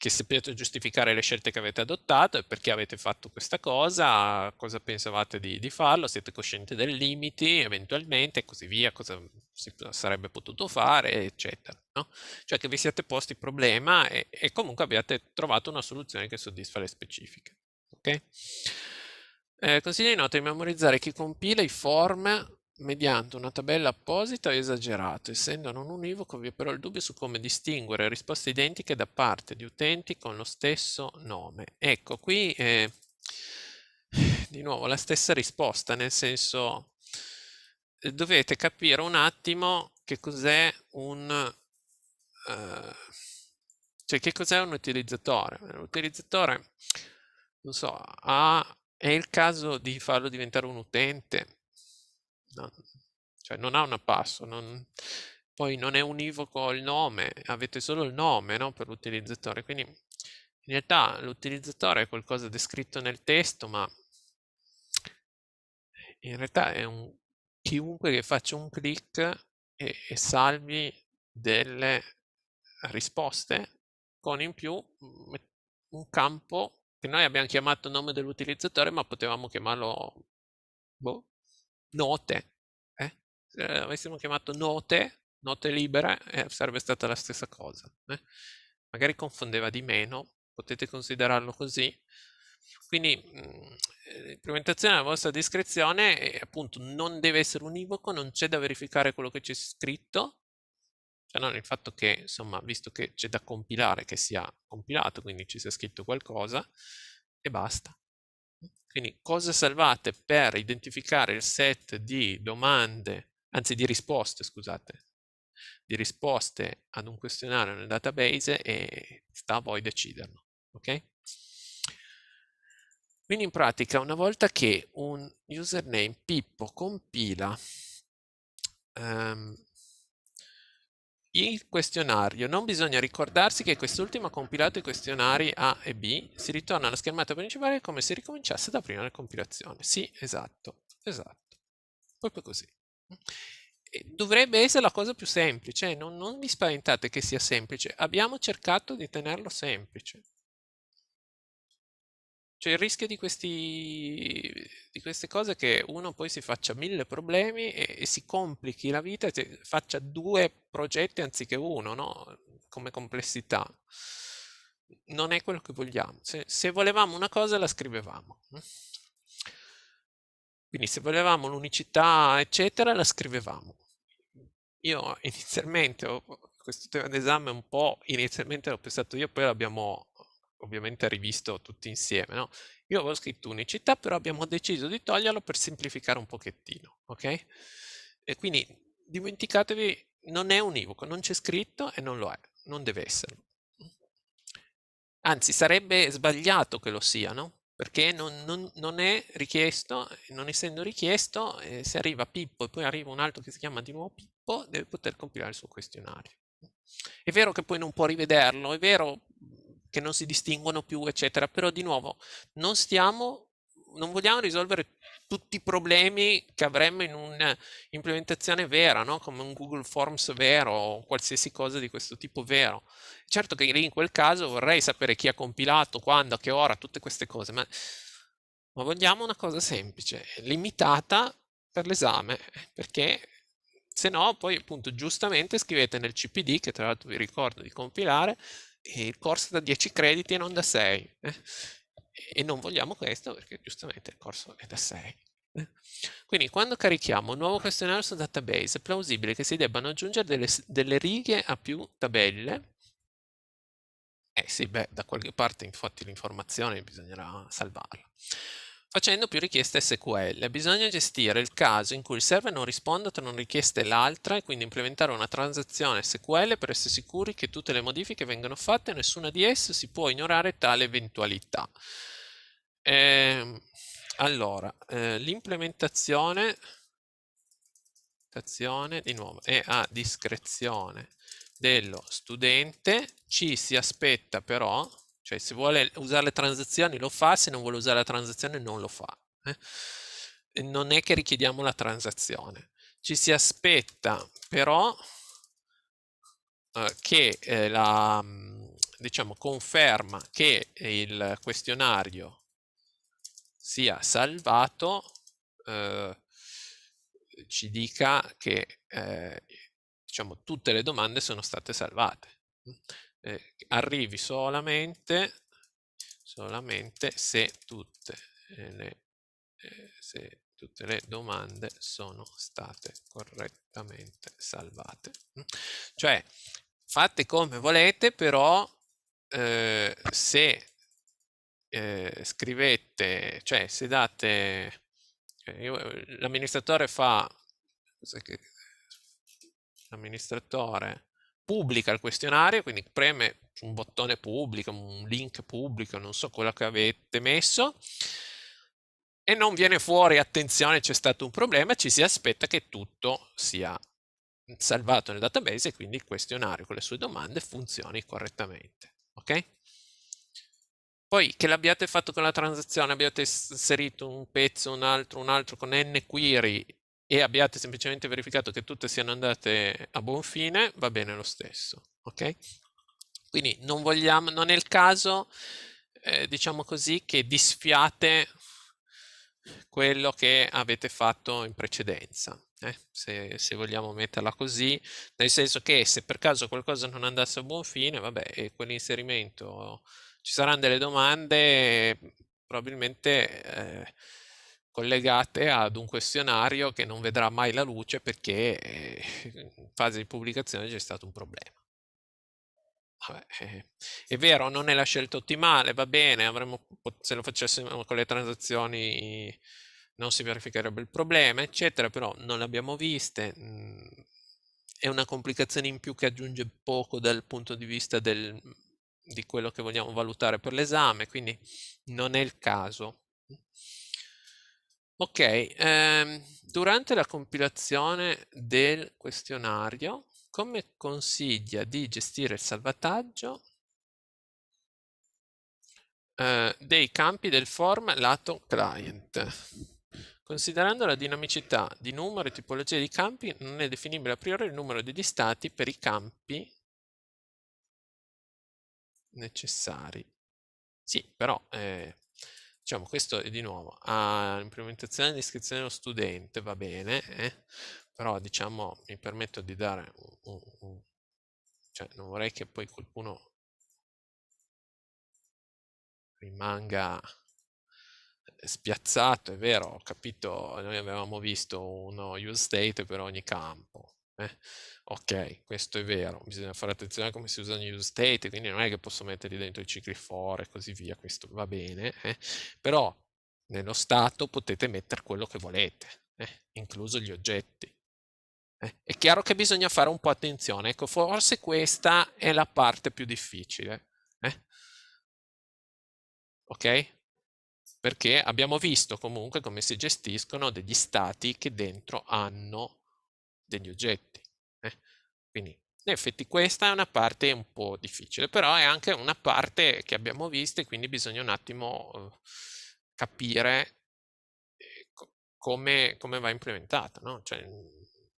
che sapete giustificare le scelte che avete adottato e perché avete fatto questa cosa, cosa pensavate di, di farlo, siete coscienti dei limiti eventualmente e così via, cosa si sarebbe potuto fare, eccetera. No? Cioè che vi siete posti il problema e, e, comunque abbiate trovato una soluzione che soddisfa le specifiche. Okay? Eh, consiglio inoltre di memorizzare chi compila i form mediante una tabella apposita o esagerato, essendo non univoco vi è però il dubbio su come distinguere risposte identiche da parte di utenti con lo stesso nome. Ecco, qui eh, di nuovo la stessa risposta, nel senso eh, dovete capire un attimo che cos'è un... Eh, cioè che cos'è un utilizzatore? L'utilizzatore, non so, ha, è il caso di farlo diventare un utente, no, cioè non ha una password, non, poi non è univoco il nome, avete solo il nome no, per l'utilizzatore, quindi in realtà l'utilizzatore è qualcosa descritto nel testo, ma in realtà è un, chiunque che faccia un clic e, e salvi delle risposte con in più mm, un campo che noi abbiamo chiamato nome dell'utilizzatore, ma potevamo chiamarlo boh, note, eh? se avessimo chiamato note, note libere, eh, sarebbe stata la stessa cosa. Eh? Magari confondeva di meno, potete considerarlo così. Quindi l'implementazione mm, eh, a vostra discrezione appunto non deve essere univoco, non c'è da verificare quello che c'è scritto, cioè non il fatto che, insomma, visto che c'è da compilare, che sia compilato, quindi ci sia scritto qualcosa, e basta. Quindi cosa salvate per identificare il set di domande, anzi di risposte, scusate, di risposte ad un questionario nel database e sta a voi deciderlo. Ok? Quindi in pratica una volta che un username Pippo compila um, il questionario. Non bisogna ricordarsi che quest'ultimo ha compilato i questionari A e B. Si ritorna alla schermata principale come se ricominciasse da prima la compilazione. Sì, esatto, esatto. Proprio così. Dovrebbe essere la cosa più semplice, non, non vi spaventate che sia semplice. Abbiamo cercato di tenerlo semplice. Cioè il rischio di, questi, di queste cose è che uno poi si faccia mille problemi e, e si complichi la vita e faccia due progetti anziché uno, no? Come complessità. Non è quello che vogliamo. Se, se volevamo una cosa la scrivevamo. Eh. Quindi se volevamo l'unicità, eccetera, la scrivevamo. Io inizialmente, questo tema d'esame un po', inizialmente l'ho pensato io, poi l'abbiamo ovviamente rivisto tutti insieme, no? Io avevo scritto unicità, però abbiamo deciso di toglierlo per semplificare un pochettino, ok? E quindi dimenticatevi, non è univoco, non c'è scritto e non lo è, non deve esserlo. Anzi, sarebbe sbagliato che lo sia, no? Perché non, non, non è richiesto, non essendo richiesto, eh, se arriva Pippo e poi arriva un altro che si chiama di nuovo Pippo, deve poter compilare il suo questionario. È vero che poi non può rivederlo, è vero, che non si distinguono più, eccetera. Però di nuovo, non stiamo non vogliamo risolvere tutti i problemi che avremmo in un'implementazione vera, no? come un Google Forms vero o qualsiasi cosa di questo tipo vero. Certo che lì in quel caso vorrei sapere chi ha compilato, quando, a che ora, tutte queste cose, ma, ma vogliamo una cosa semplice, limitata per l'esame, perché se no poi appunto giustamente scrivete nel CPD, che tra l'altro vi ricordo di compilare, il corso da 10 crediti e non da 6. Eh? E non vogliamo questo perché giustamente il corso è da 6. Eh? Quindi quando carichiamo un nuovo questionario su database è plausibile che si debbano aggiungere delle, delle righe a più tabelle. Eh sì, beh, da qualche parte infatti l'informazione bisognerà salvarla facendo più richieste SQL. Bisogna gestire il caso in cui il server non risponda tra una richiesta e l'altra e quindi implementare una transazione SQL per essere sicuri che tutte le modifiche vengano fatte e nessuna di esse si può ignorare tale eventualità. Ehm, allora, eh, l'implementazione di nuovo è a discrezione dello studente, ci si aspetta però cioè se vuole usare le transazioni lo fa, se non vuole usare la transazione non lo fa. Eh? Non è che richiediamo la transazione. Ci si aspetta però eh, che eh, la mm, diciamo, conferma che il questionario sia salvato eh, ci dica che eh, diciamo, tutte le domande sono state salvate eh, arrivi solamente, solamente se tutte le, eh, se tutte le domande sono state correttamente salvate. Cioè, fate come volete, però eh, se eh, scrivete, cioè se date, cioè, eh, l'amministratore fa, l'amministratore pubblica il questionario, quindi preme un bottone pubblico, un link pubblico, non so quello che avete messo, e non viene fuori, attenzione, c'è stato un problema, ci si aspetta che tutto sia salvato nel database e quindi il questionario con le sue domande funzioni correttamente. Ok? Poi che l'abbiate fatto con la transazione, abbiate inserito un pezzo, un altro, un altro con n query e abbiate semplicemente verificato che tutte siano andate a buon fine, va bene lo stesso, ok? Quindi non, vogliamo, non è il caso, eh, diciamo così, che disfiate quello che avete fatto in precedenza, eh? se, se, vogliamo metterla così, nel senso che se per caso qualcosa non andasse a buon fine, vabbè, quell'inserimento ci saranno delle domande, probabilmente... Eh, collegate ad un questionario che non vedrà mai la luce perché eh, in fase di pubblicazione c'è stato un problema. Vabbè, eh, è vero, non è la scelta ottimale, va bene, avremmo, se lo facessimo con le transazioni non si verificherebbe il problema, eccetera, però non le abbiamo viste, mm, è una complicazione in più che aggiunge poco dal punto di vista del, di quello che vogliamo valutare per l'esame, quindi non è il caso. Ok, ehm, durante la compilazione del questionario, come consiglia di gestire il salvataggio eh, dei campi del form lato client? Considerando la dinamicità di numero e tipologia di campi, non è definibile a priori il numero degli stati per i campi necessari. Sì, però eh, Diciamo, questo è di nuovo all'implementazione iscrizione dello studente, va bene, eh? però diciamo mi permetto di dare un, un, un, cioè non vorrei che poi qualcuno rimanga eh, spiazzato, è vero, ho capito, noi avevamo visto uno use state per ogni campo, eh, ok, questo è vero, bisogna fare attenzione a come si usano gli use state, quindi non è che posso metterli dentro i cicli for e così via, questo va bene, eh, però nello stato potete mettere quello che volete, eh, incluso gli oggetti. Eh. È chiaro che bisogna fare un po' attenzione, ecco, forse questa è la parte più difficile. Eh. Ok? Perché abbiamo visto comunque come si gestiscono degli stati che dentro hanno degli oggetti. Eh? Quindi in effetti questa è una parte un po' difficile, però è anche una parte che abbiamo visto e quindi bisogna un attimo uhm, capire eh, come, come va implementata. No? Cioè, mhmm,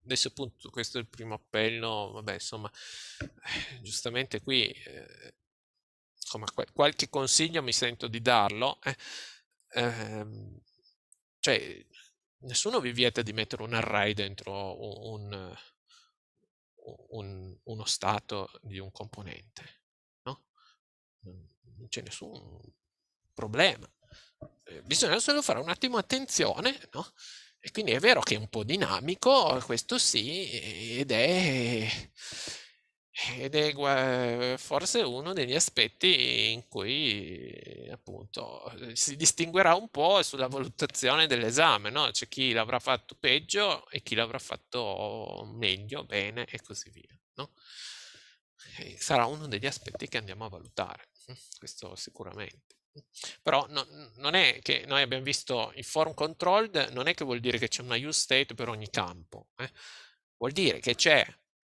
adesso appunto questo è il primo appello, vabbè insomma, eh, giustamente qui eh, insomma, qualche consiglio mi sento di darlo. Eh, ehm, cioè, nessuno vi vieta di mettere un array dentro un, un, uno stato di un componente, no? Non c'è nessun problema. Eh, bisogna solo fare un attimo attenzione, no? E quindi è vero che è un po' dinamico, questo sì, ed è ed è eh, forse uno degli aspetti in cui appunto si distinguerà un po' sulla valutazione dell'esame, no? C'è chi l'avrà fatto peggio e chi l'avrà fatto meglio, bene e così via, no? E sarà uno degli aspetti che andiamo a valutare, mm, questo sicuramente. Però no, non è che noi abbiamo visto il form controlled, non è che vuol dire che c'è una use state per ogni campo, eh? vuol dire che c'è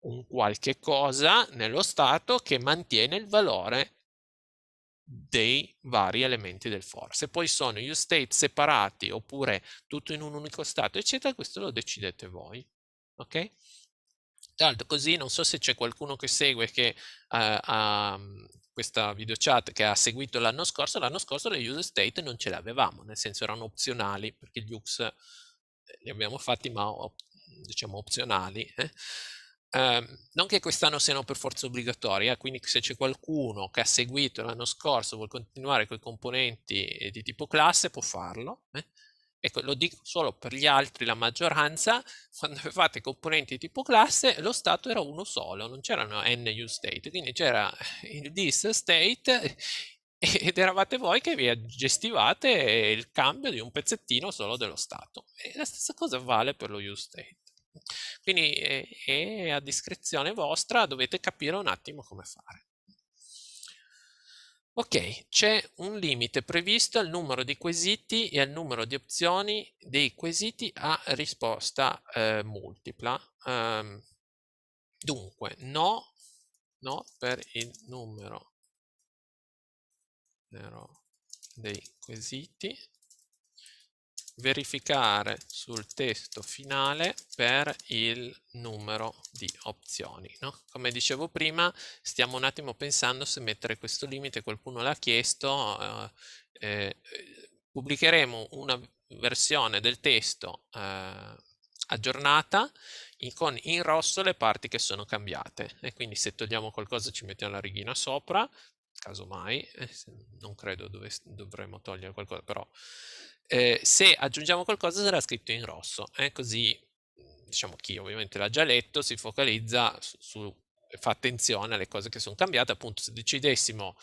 un qualche cosa nello stato che mantiene il valore dei vari elementi del for. Se poi sono gli state separati oppure tutto in un unico stato, eccetera, questo lo decidete voi. Ok? Tra l'altro, così non so se c'è qualcuno che segue che eh, ha uh, uh, questa video chat che ha seguito l'anno scorso. L'anno scorso le user state non ce le avevamo, nel senso erano opzionali perché gli UX eh, li abbiamo fatti, ma diciamo opzionali. Eh? Ehm, non che quest'anno siano per forza obbligatorie, eh, quindi se c'è qualcuno che ha seguito l'anno scorso e vuole continuare con i componenti eh, di tipo classe può farlo. Eh. Ecco, lo dico solo per gli altri, la maggioranza, quando avevate componenti tipo classe, lo stato era uno solo, non c'erano n u state, quindi c'era eh, il this state ed eravate voi che vi gestivate il cambio di un pezzettino solo dello stato. E la stessa cosa vale per lo u state. Quindi eh, è, a discrezione vostra, dovete capire un attimo come fare. Ok, c'è un limite previsto al numero di quesiti e al numero di opzioni dei quesiti a risposta eh, multipla. Um, dunque, no, no per il numero dei quesiti verificare sul testo finale per il numero di opzioni. No? Come dicevo prima, stiamo un attimo pensando se mettere questo limite, qualcuno l'ha chiesto, eh, eh, pubblicheremo una versione del testo eh, aggiornata in, con in rosso le parti che sono cambiate e quindi se togliamo qualcosa ci mettiamo la righina sopra, casomai, eh, non credo dove, dovremmo togliere qualcosa, però eh, se aggiungiamo qualcosa sarà scritto in rosso, eh, così mm, diciamo chi ovviamente l'ha già letto si focalizza su, su fa attenzione alle cose che sono cambiate, appunto se decidessimo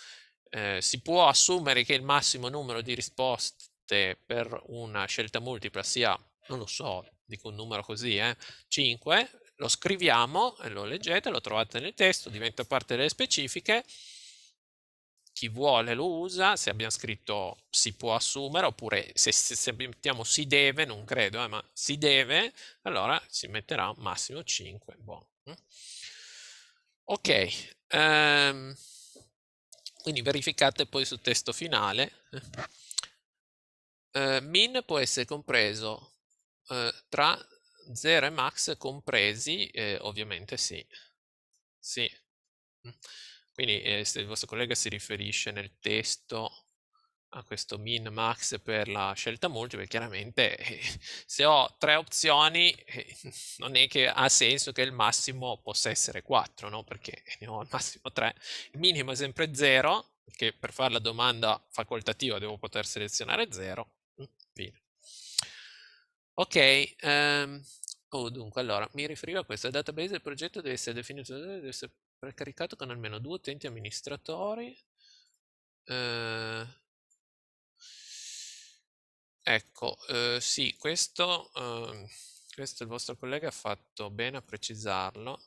eh, si può assumere che il massimo numero di risposte per una scelta multipla sia, non lo so, dico un numero così, 5, eh, lo scriviamo, lo leggete, lo trovate nel testo, diventa parte delle specifiche chi vuole lo usa, se abbiamo scritto si può assumere, oppure se, se, se mettiamo si deve, non credo, eh, ma si deve, allora si metterà massimo 5. Buono. Mm. Ok, ehm, quindi verificate poi sul testo finale. Eh, eh min può essere compreso eh, tra 0 e max compresi, eh, ovviamente sì. Sì. Mm. Quindi eh, se il vostro collega si riferisce nel testo a questo min max per la scelta multiple, chiaramente eh, se ho tre opzioni eh, non è che ha senso che il massimo possa essere 4, no? perché ne ho al massimo 3, il minimo è sempre 0, che per fare la domanda facoltativa devo poter selezionare 0, mm, Ok, ehm, oh, dunque allora mi riferivo a questo, il database del progetto deve essere definito, deve essere Precaricato con almeno due utenti amministratori. Eh, ecco, eh, sì, questo, eh, questo il vostro collega ha fatto bene a precisarlo.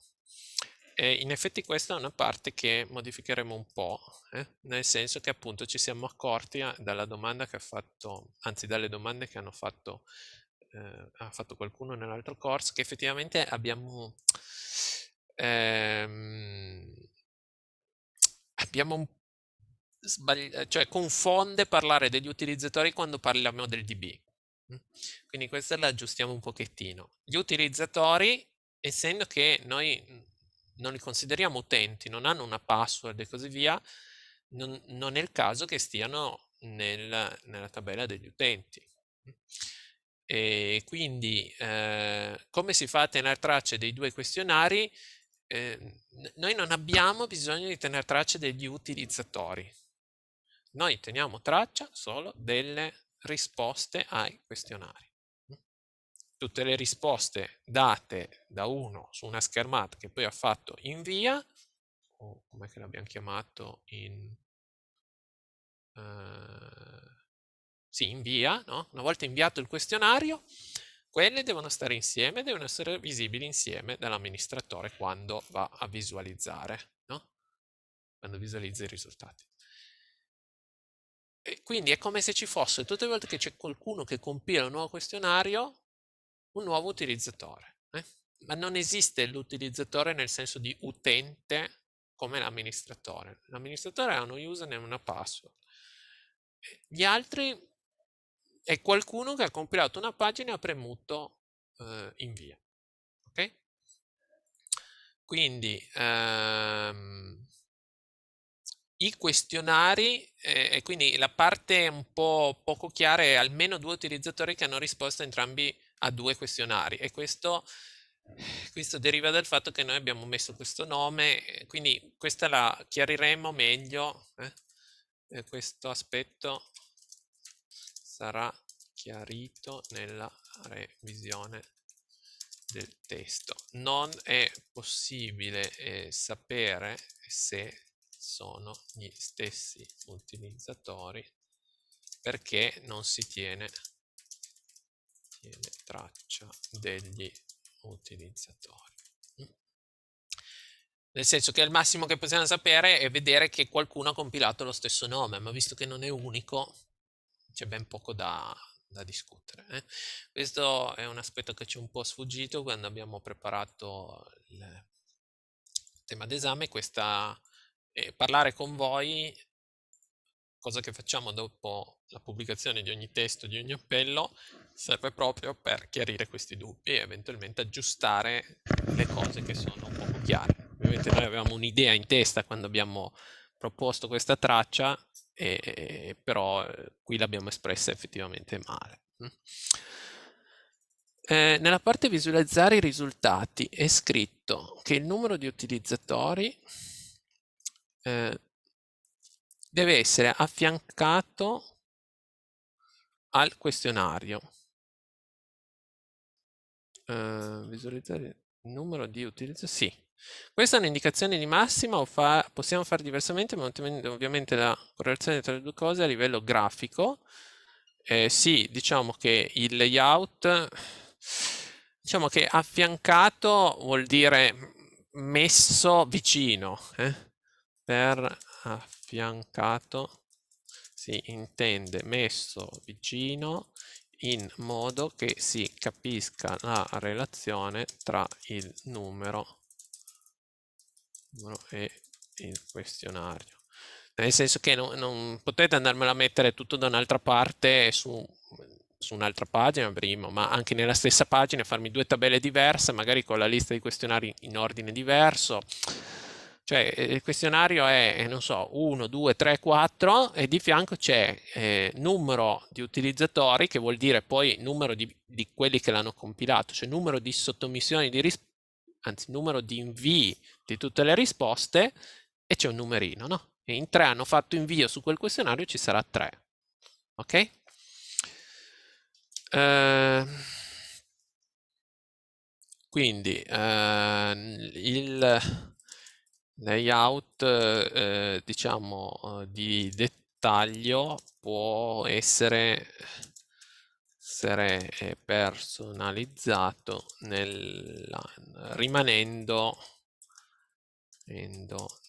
E in effetti questa è una parte che modificheremo un po', eh? nel senso che appunto ci siamo accorti eh, dalla domanda che ha fatto, anzi dalle domande che hanno fatto, eh, ha fatto qualcuno nell'altro corso, che effettivamente abbiamo ehm, abbiamo un sbagli- eh, cioè confonde parlare degli utilizzatori quando parliamo del DB. Mm. Quindi questa la aggiustiamo un pochettino. Gli utilizzatori, essendo che noi mm, non li consideriamo utenti, non hanno una password e così via, non, non è il caso che stiano nel, nella tabella degli utenti. Mm. E quindi eh, come si fa a tenere traccia dei due questionari? Ehm, noi non abbiamo bisogno di tenere traccia degli utilizzatori, noi teniamo traccia solo delle risposte ai questionari. Tutte le risposte date da uno su una schermata che poi ha fatto invia, o come l'abbiamo chiamato in... Uh, sì, invia, no? una volta inviato il questionario, quelle devono stare insieme, devono essere visibili insieme dall'amministratore quando va a visualizzare, no? quando visualizza i risultati. E quindi è come se ci fosse, tutte le volte che c'è qualcuno che compila un nuovo questionario, un nuovo utilizzatore. Eh? Ma non esiste l'utilizzatore nel senso di utente come l'amministratore. L'amministratore ha uno username e una password. Gli altri è qualcuno che ha compilato una pagina e ha premuto eh, invia. Ok? Quindi ehm, i questionari, eh, e quindi la parte un po' poco chiara è almeno due utilizzatori che hanno risposto entrambi a due questionari e questo, questo deriva dal fatto che noi abbiamo messo questo nome, quindi questa la chiariremo meglio, eh, eh questo aspetto sarà chiarito nella revisione del testo. Non è possibile eh, sapere se sono gli stessi utilizzatori perché non si tiene, tiene traccia degli utilizzatori. Mm. Nel senso che il massimo che possiamo sapere è vedere che qualcuno ha compilato lo stesso nome, ma visto che non è unico, c'è ben poco da, da discutere. Eh? Questo è un aspetto che ci è un po' sfuggito quando abbiamo preparato il tema d'esame, questa eh, parlare con voi, cosa che facciamo dopo la pubblicazione di ogni testo, di ogni appello, serve proprio per chiarire questi dubbi e eventualmente aggiustare le cose che sono un po' chiare. Ovviamente noi avevamo un'idea in testa quando abbiamo proposto questa traccia, e, però eh, qui l'abbiamo espressa effettivamente male. Mm. Eh, nella parte visualizzare i risultati è scritto che il numero di utilizzatori eh, deve essere affiancato al questionario. Eh, visualizzare il numero di utilizzatori, sì, questa è un'indicazione di massima o fa, possiamo fare diversamente mantenendo ovviamente la correlazione tra le due cose a livello grafico. Eh, sì, diciamo che il layout, diciamo che affiancato vuol dire messo vicino, eh? per affiancato si intende messo vicino in modo che si capisca la relazione tra il numero numero e il questionario. Nel senso che non, non potete andarmelo a mettere tutto da un'altra parte su, su un'altra pagina prima, ma anche nella stessa pagina farmi due tabelle diverse, magari con la lista di questionari in ordine diverso. Cioè eh, il questionario è, eh, non so, 1, 2, 3, 4 e di fianco c'è eh, numero di utilizzatori che vuol dire poi numero di, di quelli che l'hanno compilato, cioè numero di sottomissioni di risposte anzi numero di invii di tutte le risposte e c'è un numerino, no? E in tre hanno fatto invio su quel questionario ci sarà 3. Ok? Uh, quindi uh, il layout uh, diciamo eh, di dettaglio può essere essere eh, personalizzato nella, rimanendo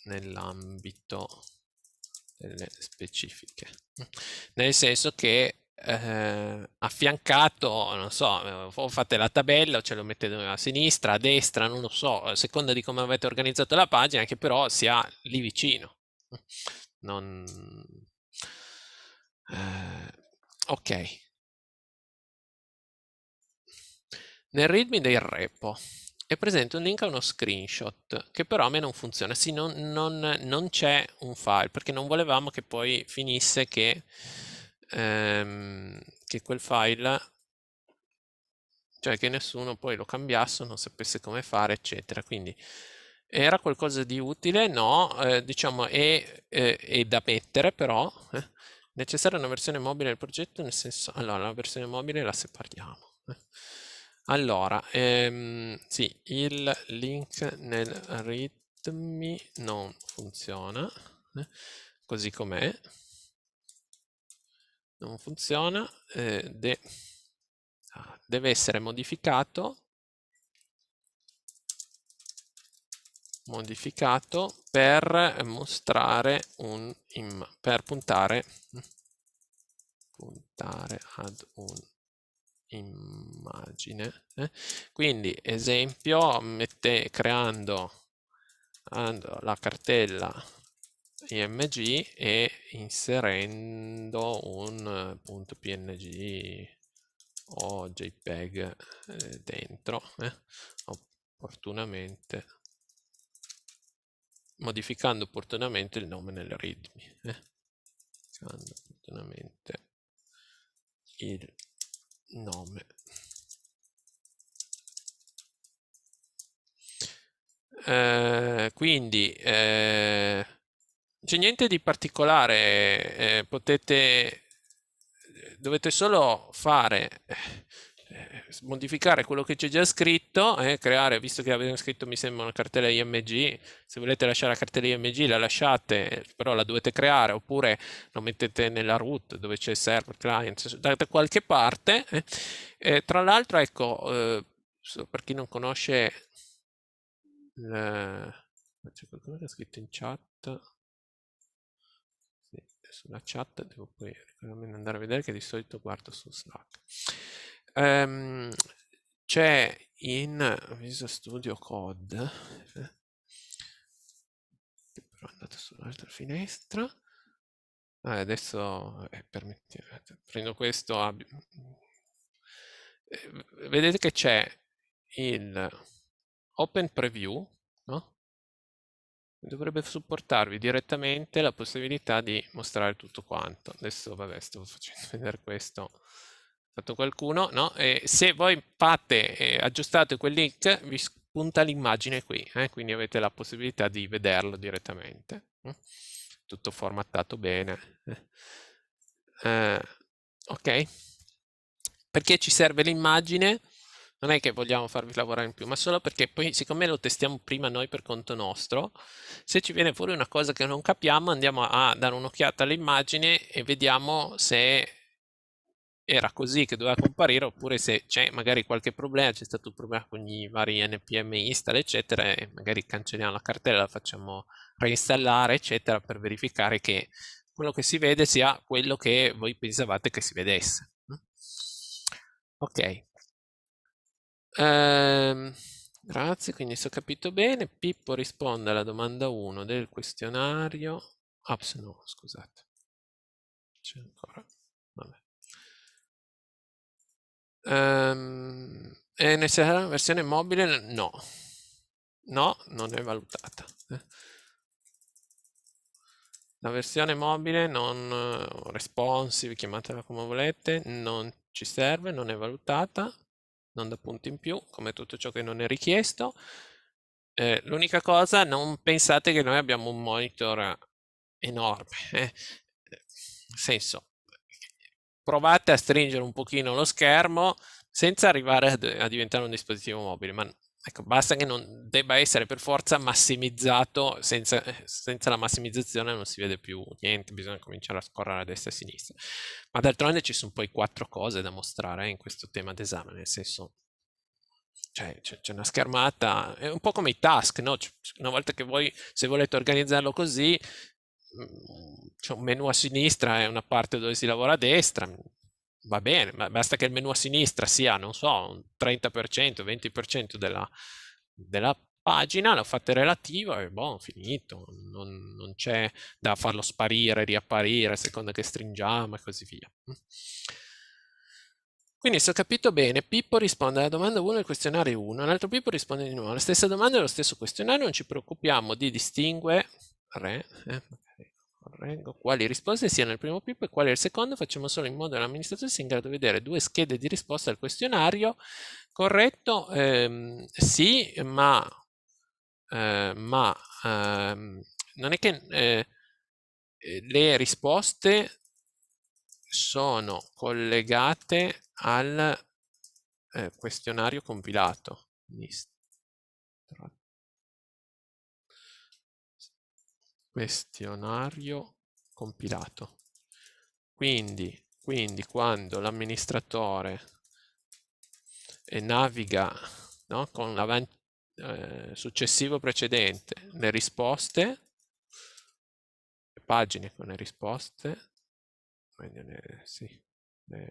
nell'ambito delle specifiche. Nel senso che eh, affiancato, non so, o eh, fate la tabella o ce lo mettete a sinistra, a destra, non lo so, a seconda di come avete organizzato la pagina, che però sia lì vicino. Non... Eh, ok, Nel readme del repo è presente un link a uno screenshot che però a me non funziona, sì, non, non, non c'è un file perché non volevamo che poi finisse che, ehm, che quel file cioè che nessuno poi lo cambiasse, non sapesse come fare, eccetera. Quindi era qualcosa di utile? No, eh, diciamo è, è, è, da mettere però. Eh. Necessaria una versione mobile del progetto, nel senso, allora la versione mobile la separiamo. Eh. Allora, ehm, sì, il link nel readme non funziona, eh, così com'è, non funziona, eh, de ah, deve essere modificato, modificato per mostrare un, per puntare, mm, puntare ad un immagine. Eh? Quindi, esempio, mette, creando la cartella img e inserendo un punto png o jpeg eh, dentro eh? opportunamente modificando opportunamente il nome nel readme eh? modificando opportunamente il nome eh, quindi eh, c'è niente di particolare eh, potete dovete solo fare eh, eh, modificare quello che c'è già scritto e eh, creare, visto che avete scritto mi sembra una cartella IMG, se volete lasciare la cartella IMG la lasciate, però la dovete creare oppure la mettete nella root dove c'è server, client, da qualche parte. Eh. eh. tra l'altro, ecco, eh, per chi non conosce, la... c'è qualcuno che ha scritto in chat? Sì, sulla chat devo poi andare a vedere che di solito guardo su Slack ehm, c'è in Visual Studio Code, eh, però è andato sull'altra finestra, ah, adesso eh, prendo questo, a... Ah, eh, vedete che c'è il Open Preview, no? dovrebbe supportarvi direttamente la possibilità di mostrare tutto quanto. Adesso vabbè, sto facendo vedere questo fatto qualcuno, no? E se voi fate, eh, aggiustate quel link, vi spunta l'immagine qui, eh? quindi avete la possibilità di vederlo direttamente. Mm? Tutto formattato bene. Eh? eh, ok? Perché ci serve l'immagine? Non è che vogliamo farvi lavorare in più, ma solo perché poi, siccome lo testiamo prima noi per conto nostro, se ci viene fuori una cosa che non capiamo, andiamo a dare un'occhiata all'immagine e vediamo se era così che doveva comparire oppure se c'è magari qualche problema, c'è stato un problema con i vari NPM install eccetera e magari cancelliamo la cartella, la facciamo reinstallare eccetera per verificare che quello che si vede sia quello che voi pensavate che si vedesse. Ok. Ehm, grazie, quindi se ho capito bene, Pippo risponde alla domanda 1 del questionario. Ops, ah, no, scusate. C'è ancora. Ehm, è necessaria versione mobile? No. No, non è valutata. Eh. La versione mobile non responsive, chiamatela come volete, non ci serve, non è valutata, non dà punti in più, come tutto ciò che non è richiesto. Eh, l'unica cosa, non pensate che noi abbiamo un monitor enorme. Eh. Nel senso, provate a stringere un pochino lo schermo senza arrivare a, a diventare un dispositivo mobile, ma ecco, basta che non debba essere per forza massimizzato, senza, senza, la massimizzazione non si vede più niente, bisogna cominciare a scorrere a destra e a sinistra. Ma d'altronde ci sono poi quattro cose da mostrare in questo tema d'esame, nel senso, cioè, c'è, una schermata, è un po' come i task, no? Cioè, una volta che voi, se volete organizzarlo così, c'è cioè, un menu a sinistra e una parte dove si lavora a destra, va bene, ma basta che il menu a sinistra sia, non so, un 30%, 20% della, della pagina, l'ho fatta relativa e boh, finito, non, non c'è da farlo sparire, riapparire a seconda che stringiamo e così via. Quindi se ho capito bene, Pippo risponde alla domanda 1 del questionario 1, l'altro Pippo risponde di nuovo alla stessa domanda e allo stesso questionario, non ci preoccupiamo di distinguere, eh, Rengo, quali risposte siano il primo PIP e quali il secondo, facciamo solo in modo che l'amministratore sia in grado di vedere due schede di risposta al questionario. Corretto, ehm, sì, ma, eh, ma ehm, non è che eh, le risposte sono collegate al eh, questionario compilato. List. questionario compilato. Quindi, quindi quando l'amministratore eh, naviga no, con l'avanti eh, successivo precedente le risposte, le pagine con le risposte, le, sì, le,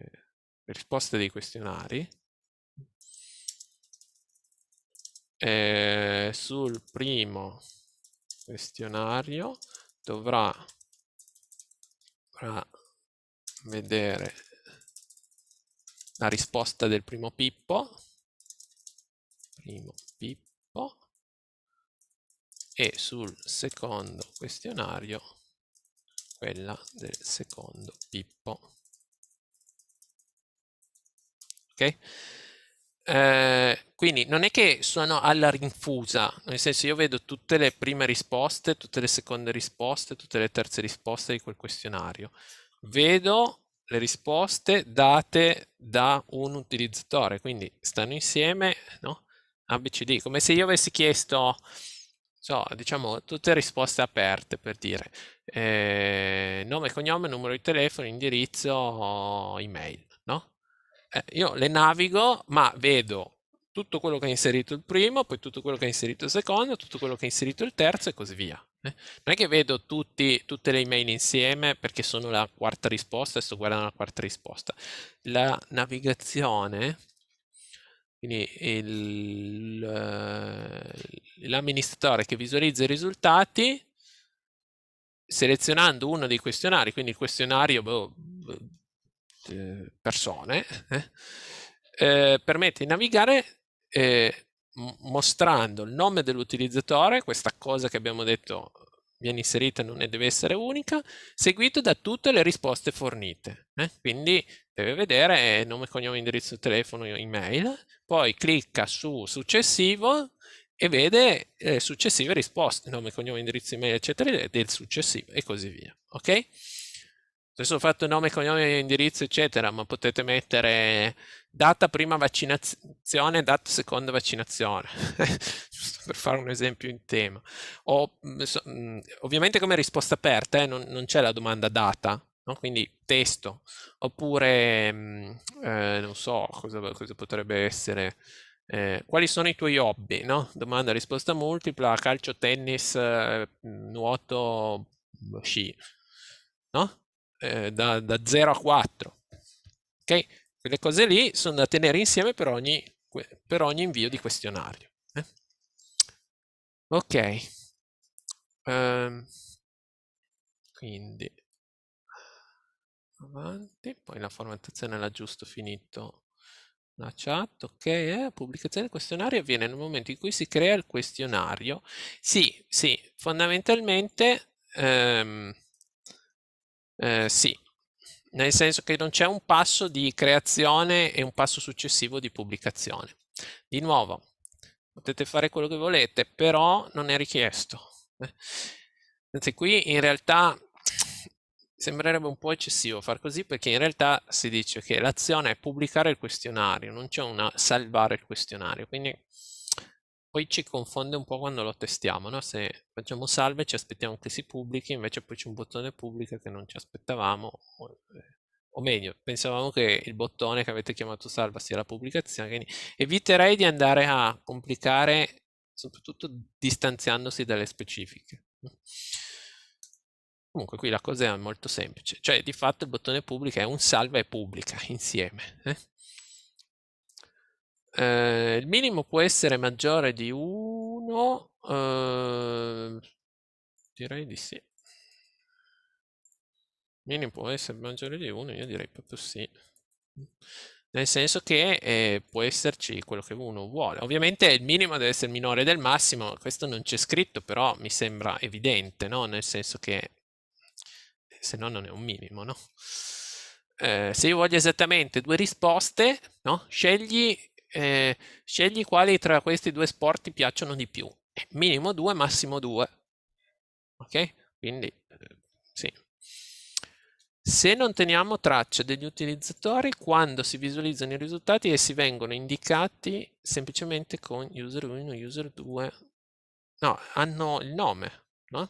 le risposte dei questionari, eh, sul primo questionario dovrà, dovrà vedere la risposta del primo pippo, primo pippo e sul secondo questionario quella del secondo pippo. Ok? Eh, quindi non è che sono alla rinfusa, nel senso io vedo tutte le prime risposte, tutte le seconde risposte, tutte le terze risposte di quel questionario. Vedo le risposte date da un utilizzatore, quindi stanno insieme, no? ABCD, come se io avessi chiesto, so, diciamo, tutte risposte aperte per dire eh, nome, cognome, numero di telefono, indirizzo, email eh, io le navigo, ma vedo tutto quello che ha inserito il primo, poi tutto quello che ha inserito il secondo, tutto quello che ha inserito il terzo e così via. Eh. Non è che vedo tutti, tutte le email insieme perché sono la quarta risposta e sto guardando la quarta risposta. La navigazione, quindi il, eh, l'amministratore che visualizza i risultati selezionando uno dei questionari, quindi il questionario boh, eh, persone, eh, eh, permette di navigare eh, mostrando il nome dell'utilizzatore, questa cosa che abbiamo detto viene inserita non ne deve essere unica, seguito da tutte le risposte fornite. Eh? Quindi deve vedere nome, cognome, indirizzo, telefono, email, poi clicca su successivo e vede eh, successive risposte, nome, cognome, indirizzo, email, eccetera, del successivo e così via. Ok? Adesso ho fatto nome, cognome, indirizzo, eccetera, ma potete mettere data prima vaccinazione, data seconda vaccinazione, giusto per fare un esempio in tema. O, mm, mm, ovviamente come risposta aperta eh, non, non c'è la domanda data, no? quindi testo, oppure mm, eh, non so cosa, cosa potrebbe essere. Eh, quali sono i tuoi hobby? No? Domanda, risposta multipla, calcio, tennis, eh, nuoto, sci. No? Eh, da, da, 0 a 4. Okay? Quelle cose lì sono da tenere insieme per ogni, per ogni invio di questionario. Eh? Ok. Um, quindi avanti, poi la formattazione giusto finito la chat, ok, eh? pubblicazione del questionario avviene nel momento in cui si crea il questionario. Sì, sì, fondamentalmente ehm, eh, sì, nel senso che non c'è un passo di creazione e un passo successivo di pubblicazione. Di nuovo, potete fare quello che volete, però non è richiesto. Eh, anzi, qui in realtà sembrerebbe un po' eccessivo far così perché in realtà si dice che l'azione è pubblicare il questionario, non c'è una salvare il questionario, quindi poi ci confonde un po' quando lo testiamo, no? se facciamo salve ci aspettiamo che si pubblichi, invece poi c'è un bottone pubblica che non ci aspettavamo, eh, o meglio, pensavamo che il bottone che avete chiamato salva sia la pubblicazione, quindi eviterei di andare a complicare, soprattutto distanziandosi dalle specifiche. Comunque qui la cosa è molto semplice, cioè di fatto il bottone pubblica è un salva e pubblica insieme. Eh? Eh, il minimo può essere maggiore di 1, eh, direi di sì. Il minimo può essere maggiore di 1, io direi proprio sì. Nel senso che eh, può esserci quello che uno vuole. Ovviamente il minimo deve essere minore del massimo, questo non c'è scritto, però mi sembra evidente, no? Nel senso che se no non è un minimo, no? Eh, se io voglio esattamente due risposte, no? scegli eh, scegli quali tra questi due sport ti piacciono di più. Eh, minimo due, massimo due. Ok? Quindi, eh, sì. Se non teniamo traccia degli utilizzatori, quando si visualizzano i risultati essi vengono indicati semplicemente con user 1, user 2, no, hanno il nome, no?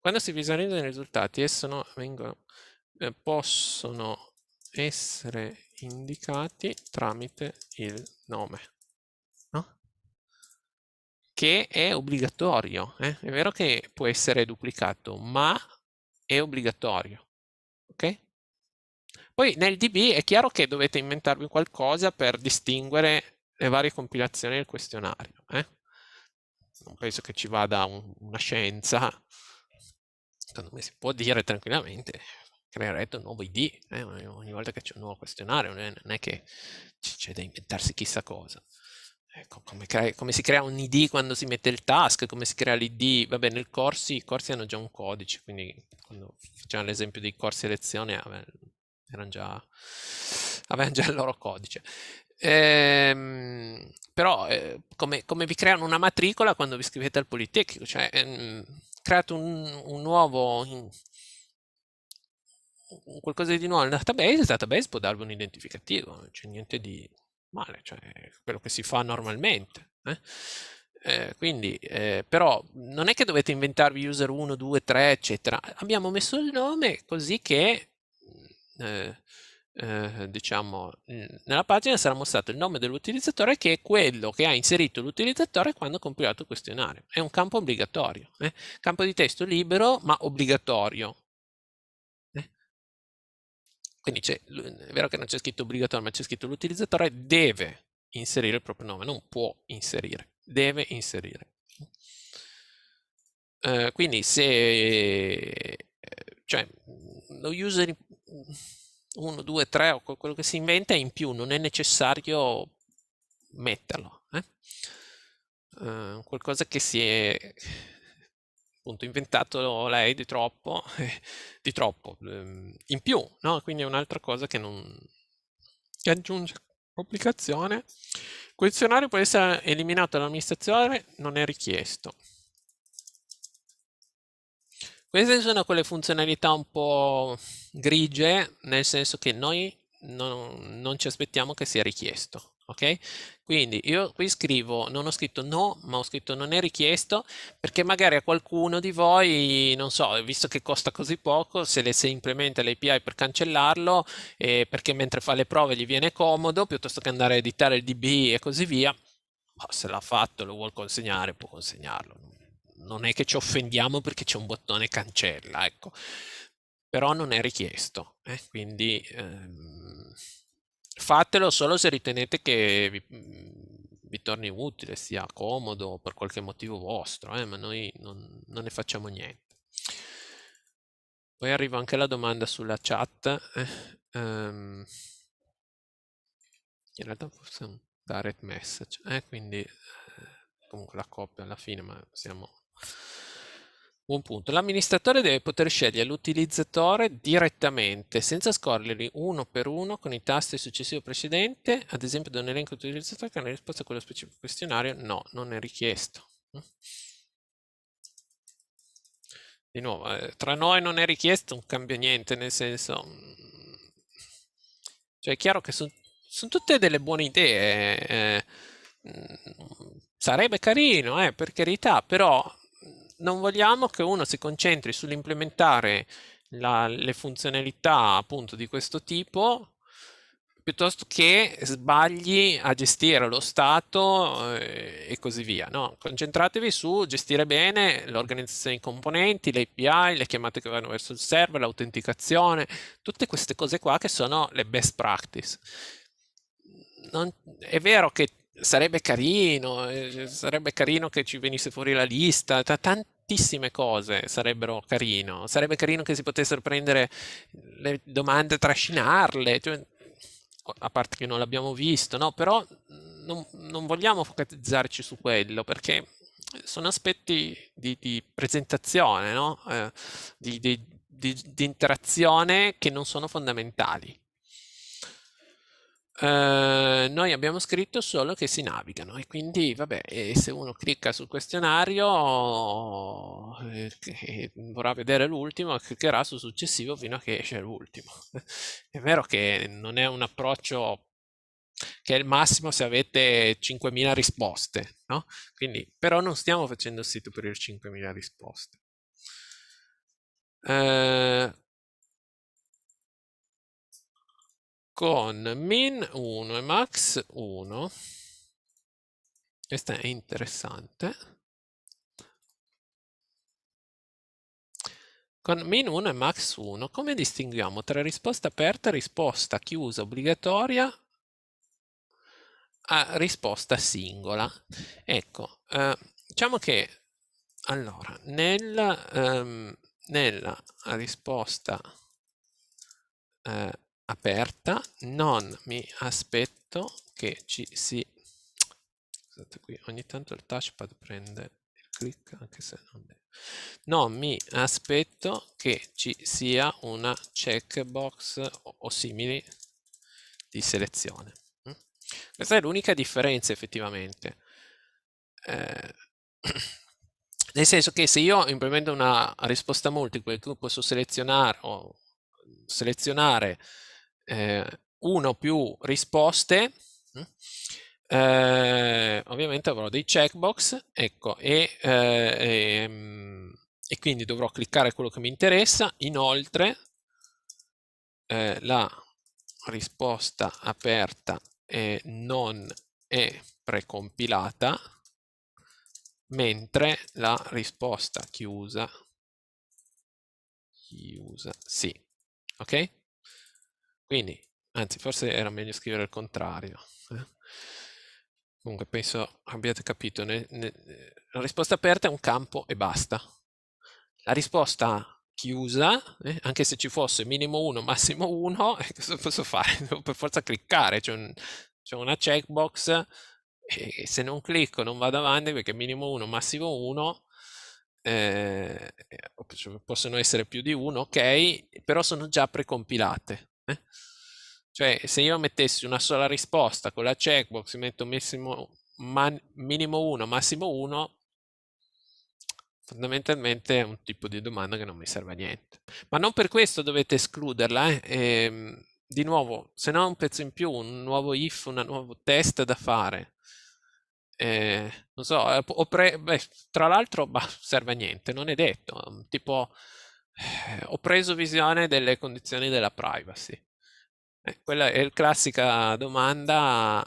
Quando si visualizzano i risultati essi vengono, eh, possono essere indicati tramite il nome, no? che è obbligatorio. Eh? È vero che può essere duplicato, ma è obbligatorio. Ok? Poi nel DB è chiaro che dovete inventarvi qualcosa per distinguere le varie compilazioni del questionario. Eh? Non penso che ci vada un, una scienza, secondo me si può dire tranquillamente, creerete un nuovo ID eh, ogni volta che c'è un nuovo questionario, non è che c'è da inventarsi chissà cosa. Ecco, come, crea, come, si crea un ID quando si mette il task, come si crea l'ID, vabbè nel corsi, i corsi hanno già un codice, quindi quando facciamo l'esempio dei corsi e vabbè, erano già, avevano già il loro codice. Ehm, però eh, come, come, vi creano una matricola quando vi scrivete al Politecnico, cioè ehm, create un, un nuovo qualcosa di nuovo nel database, il database può darvi un identificativo, non c'è niente di male, cioè quello che si fa normalmente. Eh? Eh, quindi, eh, però, non è che dovete inventarvi user 1, 2, 3, eccetera. Abbiamo messo il nome così che, mm, eh, eh, diciamo, mm, nella pagina sarà mostrato il nome dell'utilizzatore che è quello che ha inserito l'utilizzatore quando ha compilato il questionario. È un campo obbligatorio, eh. campo di testo libero ma obbligatorio quindi è vero che non c'è scritto obbligatorio, ma c'è scritto l'utilizzatore deve inserire il proprio nome, non può inserire, deve inserire. Uh, quindi se cioè, lo user 1, 2, 3 o quello che si inventa in più non è necessario metterlo. Eh? Uh, qualcosa che si è appunto inventato lei di troppo, di troppo ehm, in più, no? quindi è un'altra cosa che non che aggiunge complicazione. questionario può essere eliminato dall'amministrazione, non è richiesto. Queste sono quelle funzionalità un po' grigie, nel senso che noi non, non ci aspettiamo che sia richiesto ok? Quindi io qui scrivo, non ho scritto no, ma ho scritto non è richiesto, perché magari a qualcuno di voi, non so, visto che costa così poco, se, le, si implementa l'API per cancellarlo, eh, perché mentre fa le prove gli viene comodo, piuttosto che andare a editare il DB e così via, oh, se l'ha fatto, lo vuol consegnare, può consegnarlo. Non è che ci offendiamo perché c'è un bottone cancella, ecco. Però non è richiesto, eh? quindi... Ehm fatelo solo se ritenete che vi, mm, vi torni utile, sia comodo per qualche motivo vostro, eh, ma noi non, non, ne facciamo niente. Poi arriva anche la domanda sulla chat. Eh, um, in realtà forse un direct message, eh, quindi eh, comunque la coppia alla fine, ma siamo Buon punto. L'amministratore deve poter scegliere l'utilizzatore direttamente, senza scorrerli uno per uno con i tasti successivo e precedente, ad esempio da un elenco di utilizzatori che hanno risposto a quello specifico questionario, no, non è richiesto. Di nuovo, eh, tra noi non è richiesto, non cambia niente, nel senso... Mm, cioè è chiaro che sono son tutte delle buone idee, eh, mm, sarebbe carino, eh, per carità, però non vogliamo che uno si concentri sull'implementare la, le funzionalità appunto di questo tipo piuttosto che sbagli a gestire lo stato eh, e così via. No? Concentratevi su gestire bene l'organizzazione dei componenti, le API, le chiamate che vanno verso il server, l'autenticazione, tutte queste cose qua che sono le best practice. Non, è vero che sarebbe carino, eh, sarebbe carino che ci venisse fuori la lista, t- tantissime cose sarebbero carino, sarebbe carino che si potessero prendere le domande, trascinarle, cioè, a parte che non l'abbiamo visto, no, però non, non vogliamo focalizzarci su quello perché sono aspetti di, di presentazione, no? eh, di, di, di interazione che non sono fondamentali. Uh, noi abbiamo scritto solo che si navigano e quindi vabbè se uno clicca sul questionario eh, vorrà vedere l'ultimo cliccherà sul successivo fino a che esce l'ultimo è vero che non è un approccio che è il massimo se avete 5.000 risposte no? quindi, però non stiamo facendo il sito per il 5.000 risposte uh, con min 1 e max 1, questa è interessante, con min 1 e max 1 come distinguiamo tra risposta aperta, risposta chiusa, obbligatoria a risposta singola? Ecco, eh, diciamo che allora, nella, ehm, nella risposta eh, aperta, non mi aspetto che ci si... Scusate qui, ogni tanto il touchpad prende il click anche se non deve. Non mi aspetto che ci sia una checkbox o, o simili di selezione. Mm? Questa è l'unica differenza effettivamente. Eh, nel senso che se io implemento una risposta multiple, in posso selezionare o selezionare eh, una o più risposte, mm, eh, ovviamente avrò dei checkbox, ecco, e, e, eh, ehm, e, quindi dovrò cliccare quello che mi interessa, inoltre eh, la risposta aperta non è precompilata, mentre la risposta chiusa, chiusa, sì, ok? Quindi, anzi, forse era meglio scrivere il contrario. Eh. Comunque, penso abbiate capito. Ne, ne, la risposta aperta è un campo e basta. La risposta chiusa, eh, anche se ci fosse minimo 1, massimo 1, eh, cosa posso fare? Devo per forza cliccare, c'è, un, c'è una checkbox e se non clicco non vado avanti perché minimo 1, massimo 1, eh, eh possono essere più di uno, ok, però sono già precompilate. Eh? Cioè, se io mettessi una sola risposta con la checkbox, metto massimo, man, minimo 1, massimo 1, fondamentalmente è un tipo di domanda che non mi serve a niente. Ma non per questo dovete escluderla. Eh? E, ehm, di nuovo, se no un pezzo in più, un nuovo if, un nuovo test da fare. Eh, non so, eh, pre- beh, tra l'altro bah, serve a niente, non è detto. Tipo, eh, ho preso visione delle condizioni della privacy. Eh, quella è la classica domanda,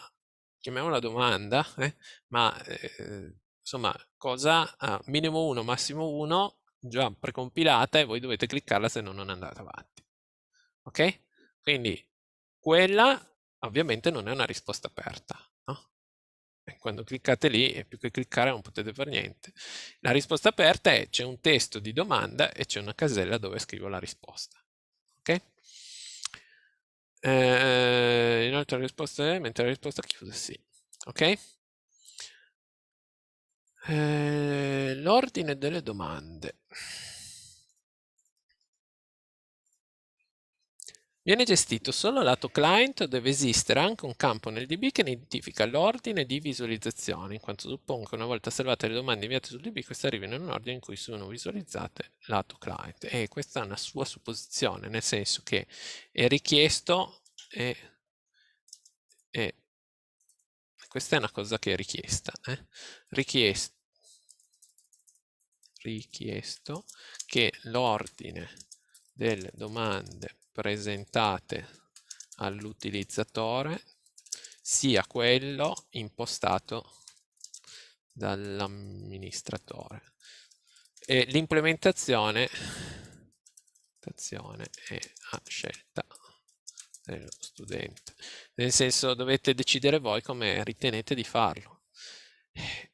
chiamiamola domanda, eh, ma eh, insomma cosa ah, minimo 1, massimo 1, già precompilata e voi dovete cliccarla se no non andate avanti. Ok? Quindi quella ovviamente non è una risposta aperta, quando cliccate lì, eh, più che cliccare non potete fare niente. La risposta aperta è c'è un testo di domanda e c'è una casella dove scrivo la risposta. Ok? Eh, inoltre la risposta è, mentre la risposta chiusa, sì. Ok? Eh, L'ordine delle domande. Viene gestito solo lato client o deve esistere anche un campo nel DB che ne identifica l'ordine di visualizzazione, in quanto suppongo che una volta salvate le domande inviate sul DB queste arrivino in un ordine in cui sono visualizzate lato client. E questa è una sua supposizione, nel senso che è richiesto e, e questa è una cosa che è richiesta. Eh? Richiesto, richiesto che l'ordine delle domande presentate all'utilizzatore sia quello impostato dall'amministratore. E l'implementazione è a scelta dello studente, nel senso dovete decidere voi come ritenete di farlo.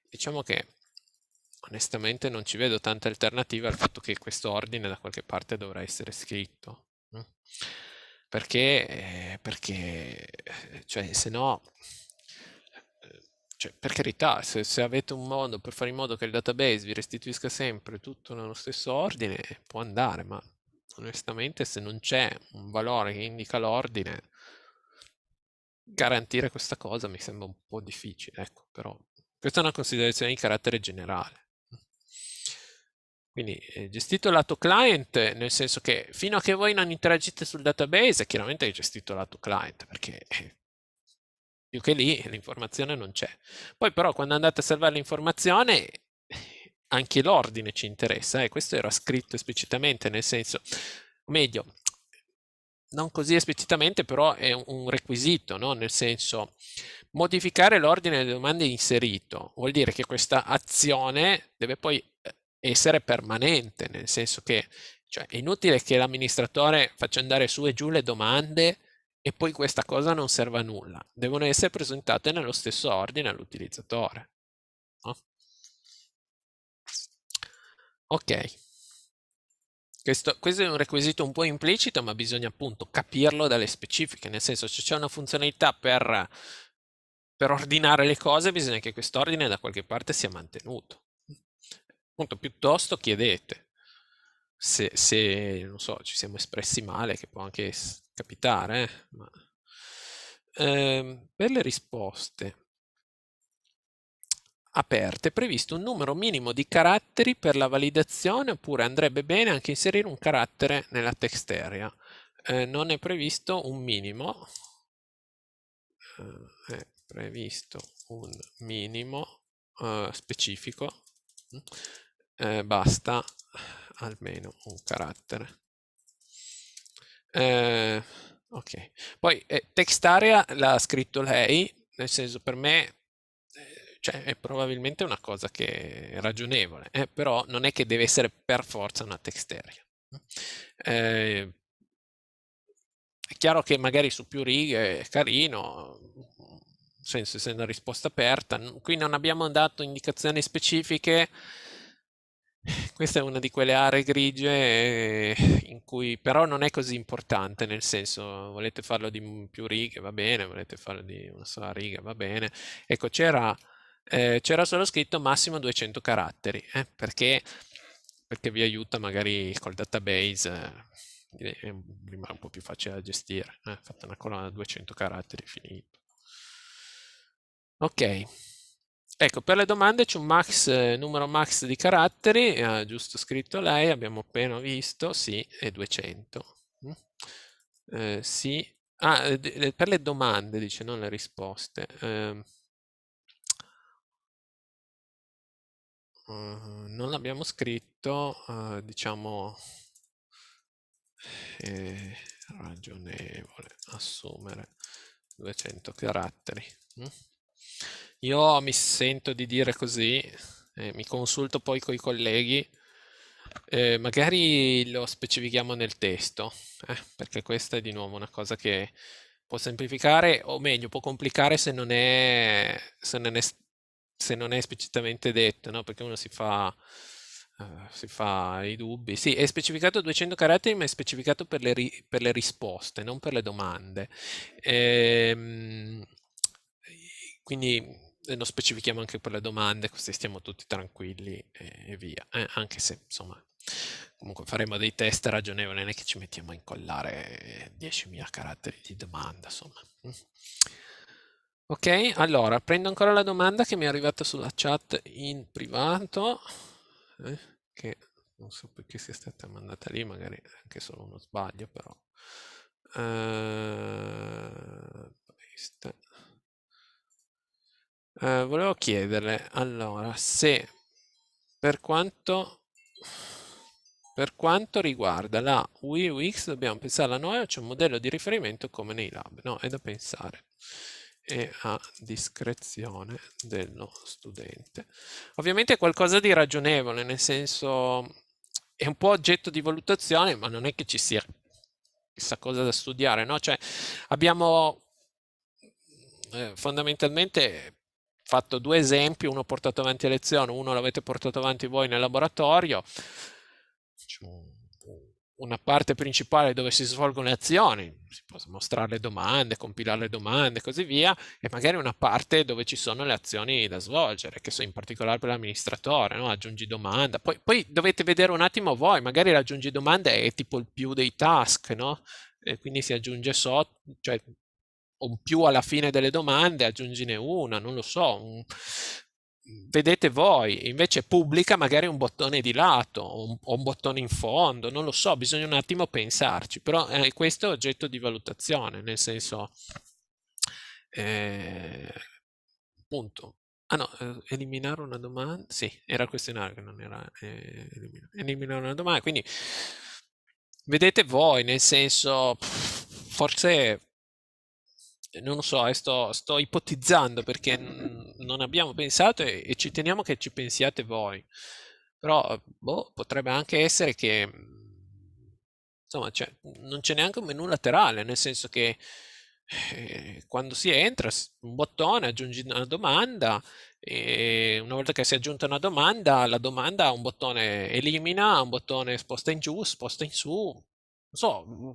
Diciamo che onestamente non ci vedo tante alternative al fatto che questo ordine da qualche parte dovrà essere scritto. Mm. Perché, eh, perché eh, cioè, se no, cioè, per carità, se, se, avete un modo per fare in modo che il database vi restituisca sempre tutto nello stesso ordine, può andare, ma onestamente se non c'è un valore che indica l'ordine, garantire questa cosa mi sembra un po' difficile, ecco, però questa è una considerazione di carattere generale. Quindi è eh, gestito lato client, nel senso che fino a che voi non interagite sul database, chiaramente è gestito lato client, perché eh, più che lì l'informazione non c'è. Poi però quando andate a salvare l'informazione, eh, anche l'ordine ci interessa, e eh? questo era scritto esplicitamente, nel senso, meglio, non così esplicitamente, però è un requisito, no? nel senso modificare l'ordine delle domande inserito vuol dire che questa azione deve poi essere permanente, nel senso che cioè, è inutile che l'amministratore faccia andare su e giù le domande e poi questa cosa non serva a nulla. Devono essere presentate nello stesso ordine all'utilizzatore. No? Ok. Questo, questo, è un requisito un po' implicito, ma bisogna appunto capirlo dalle specifiche, nel senso se c'è una funzionalità per, per ordinare le cose, bisogna che quest'ordine da qualche parte sia mantenuto appunto piuttosto chiedete. Se, se, non so, ci siamo espressi male, che può anche capitare, eh? Ma... Eh, per le risposte aperte è previsto un numero minimo di caratteri per la validazione oppure andrebbe bene anche inserire un carattere nella text area. Eh, non è previsto un minimo, eh, è previsto un minimo eh, specifico mm, eh, basta almeno un carattere. Eh, ok, poi eh, text area l'ha scritto lei, nel senso per me eh, cioè, è probabilmente una cosa che è ragionevole, eh, però non è che deve essere per forza una text area. Eh, è chiaro che magari su più righe è carino, nel senso, essendo una risposta aperta, qui non abbiamo dato indicazioni specifiche Questa è una di quelle aree grigie eh, in cui però non è così importante, nel senso volete farlo di più righe va bene, volete farlo di una sola riga va bene. Ecco, c'era, eh, c'era solo scritto massimo 200 caratteri, eh, perché, perché, vi aiuta magari col database, eh, rimane un po' più facile da gestire. Eh, fatta una colonna da 200 caratteri, finito. Ok. Ecco, per le domande c'è un max, eh, numero max di caratteri, ha eh, giusto scritto lei, abbiamo appena visto, sì, è 200. Mm. Eh, sì, ah, eh, per le domande, dice, non le risposte. Ehm. Eh, non l'abbiamo scritto, eh, diciamo, è ragionevole assumere 200 caratteri. Mm. Io mi sento di dire così, eh, mi consulto poi con i colleghi, eh, magari lo specifichiamo nel testo, eh, perché questa è di nuovo una cosa che può semplificare, o meglio, può complicare se non è, se non è, se non è esplicitamente detto, no? perché uno si fa, uh, si fa, i dubbi. Sì, è specificato 200 caratteri, ma è specificato per le, ri, per le risposte, non per le domande. Ehm, quindi non eh, specifichiamo anche per le domande, così stiamo tutti tranquilli e, via. Eh, anche se, insomma, comunque faremo dei test ragionevoli, non è che ci mettiamo a incollare 10.000 caratteri di domanda, insomma. Ok, allora, prendo ancora la domanda che mi è arrivata sulla chat in privato, eh, che non so perché sia stata mandata lì, magari anche solo uno sbaglio, però. Uh, eh, volevo chiederle allora se per quanto, per quanto riguarda la UI UX dobbiamo pensare a noi c'è un modello di riferimento come nei lab, no? È da pensare e a discrezione dello studente. Ovviamente è qualcosa di ragionevole, nel senso è un po' oggetto di valutazione, ma non è che ci sia chissà cosa da studiare, no? Cioè abbiamo eh, fondamentalmente fatto due esempi, uno portato avanti a lezione, uno l'avete portato avanti voi nel laboratorio. Una parte principale dove si svolgono le azioni, si possono mostrare le domande, compilare le domande e così via, e magari una parte dove ci sono le azioni da svolgere, che sono in particolare per l'amministratore, no? aggiungi domanda. Poi, poi, dovete vedere un attimo voi, magari l'aggiungi domanda è tipo il più dei task, no? E quindi si aggiunge sotto, cioè o più alla fine delle domande, aggiungine una, non lo so, un, vedete voi, invece pubblica magari un bottone di lato o un, un, bottone in fondo, non lo so, bisogna un attimo pensarci, però eh, questo è oggetto di valutazione, nel senso, eh, Ah no, eh, eliminare una domanda, sì, era questionario che non era eh, eliminare. eliminare una domanda, quindi vedete voi, nel senso, pff, forse non lo so, eh, sto, sto ipotizzando perché non abbiamo pensato e, e, ci teniamo che ci pensiate voi. Però boh, potrebbe anche essere che mm, insomma, cioè, non c'è neanche un menu laterale, nel senso che eh, quando si entra, un bottone, aggiungi una domanda e una volta che si è aggiunta una domanda, la domanda ha un bottone elimina, un bottone sposta in giù, sposta in su. Non so, mm,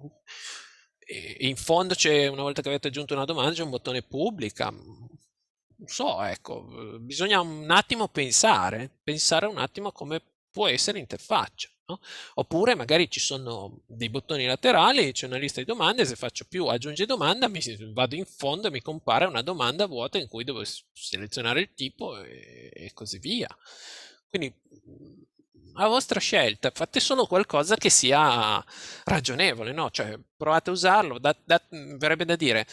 in fondo c'è, una volta che avete aggiunto una domanda, c'è un bottone pubblica. Non so, ecco, bisogna un attimo pensare, pensare un attimo a come può essere l'interfaccia. No? Oppure magari ci sono dei bottoni laterali, c'è una lista di domande, se faccio più aggiunge domanda, mi, vado in fondo e mi compare una domanda vuota in cui devo selezionare il tipo e, e così via. Quindi a vostra scelta, fate solo qualcosa che sia ragionevole, no? Cioè, provate a usarlo, dat, dat, verrebbe da dire,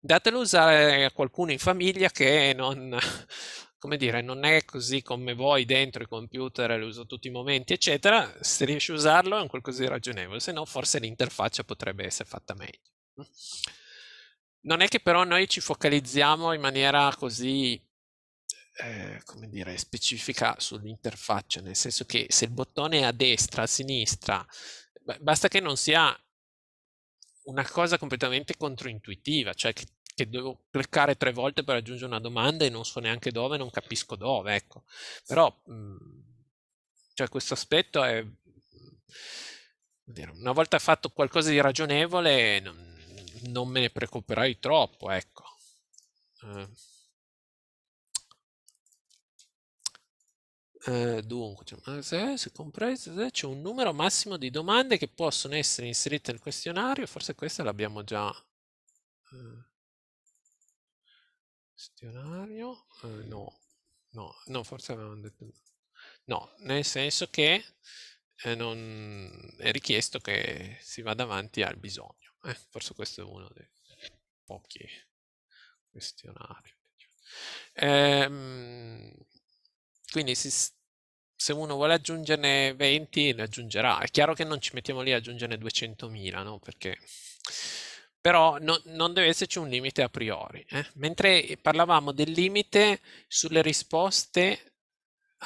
datelo a usare a qualcuno in famiglia che non, come dire, non è così come voi dentro il computer, lo uso tutti i momenti, eccetera, se riesci a usarlo è un qualcosa di ragionevole, se no forse l'interfaccia potrebbe essere fatta meglio. Non è che però noi ci focalizziamo in maniera così eh, come dire, specifica sull'interfaccia, nel senso che se il bottone è a destra, a sinistra, basta che non sia una cosa completamente controintuitiva, cioè che, che, devo cliccare tre volte per aggiungere una domanda e non so neanche dove, non capisco dove, ecco. Però mhmm, cioè questo aspetto è mhmm, una volta fatto qualcosa di ragionevole non, non me ne preoccuperai troppo, ecco. Uh. eh, dunque, ah, se compreso, c'è un numero massimo di domande che possono essere inserite nel questionario, forse questa l'abbiamo già... Eh, questionario? Eh, no, no, no, forse avevamo detto... No, nel senso che eh, non è richiesto che si vada avanti al bisogno. Eh, forse questo è uno dei pochi questionari. Diciamo. Ehm, quindi si se uno vuole aggiungerne 20 ne aggiungerà. È chiaro che non ci mettiamo lì a aggiungerne 200.000, no? Perché... Però no, non deve esserci un limite a priori. Eh? Mentre parlavamo del limite sulle risposte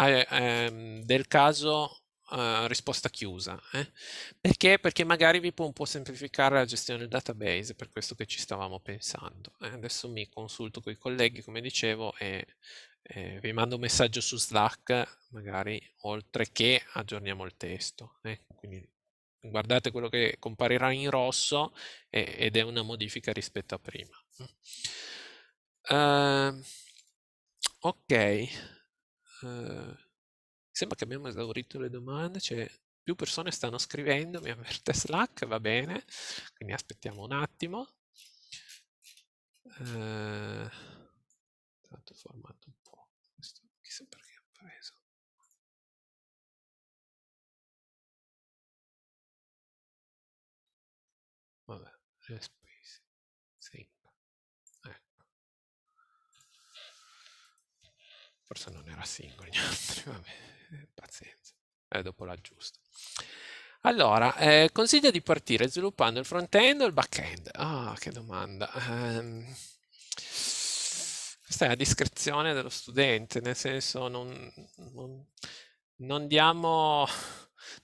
eh, eh, del caso eh, risposta chiusa. Eh? Perché? Perché magari vi può un po' semplificare la gestione del database, per questo che ci stavamo pensando. Eh? Adesso mi consulto con i colleghi, come dicevo, e, e vi mando un messaggio su Slack, magari oltre che aggiorniamo il testo. Eh? Quindi guardate quello che comparirà in rosso e, ed è una modifica rispetto a prima. Uh, ok. Uh, Sembra che abbiamo esaurito le domande, cioè più persone stanno scrivendo, mi avverte Slack, va bene, quindi aspettiamo un attimo. Eh, tanto formato un po', questo chissà perché ho preso. Vabbè, space, sync, ecco. Forse non era singolo, gli altri, bene. Eh, pazienza, eh, dopo l'aggiusto. Allora, eh, consiglio di partire sviluppando il front-end o il back-end? Ah, che domanda. Um, questa è a discrezione dello studente, nel senso non, non, non diamo...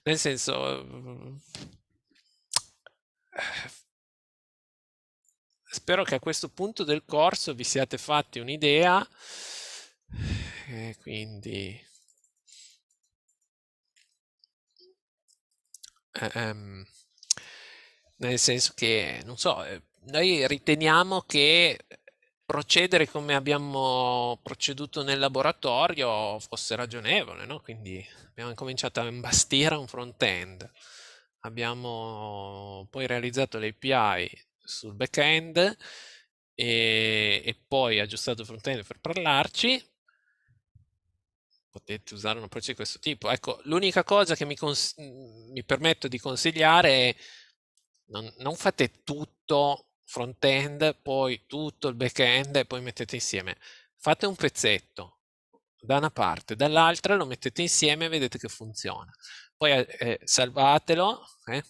Nel senso... Eh, spero che a questo punto del corso vi siate fatti un'idea, E eh, quindi Eh, ehm, nel senso che, non so, eh, noi riteniamo che procedere come abbiamo proceduto nel laboratorio fosse ragionevole, no? quindi abbiamo cominciato a imbastire un front-end, abbiamo poi realizzato l'API sul back-end e, e poi aggiustato front-end per parlarci, potete usare un approccio di questo tipo. Ecco, l'unica cosa che mi, cons- mm, mi permetto di consigliare è non, non fate tutto front-end, poi tutto il back-end e poi mettete insieme. Fate un pezzetto da una parte, dall'altra lo mettete insieme e vedete che funziona. Poi eh, eh salvatelo, eh,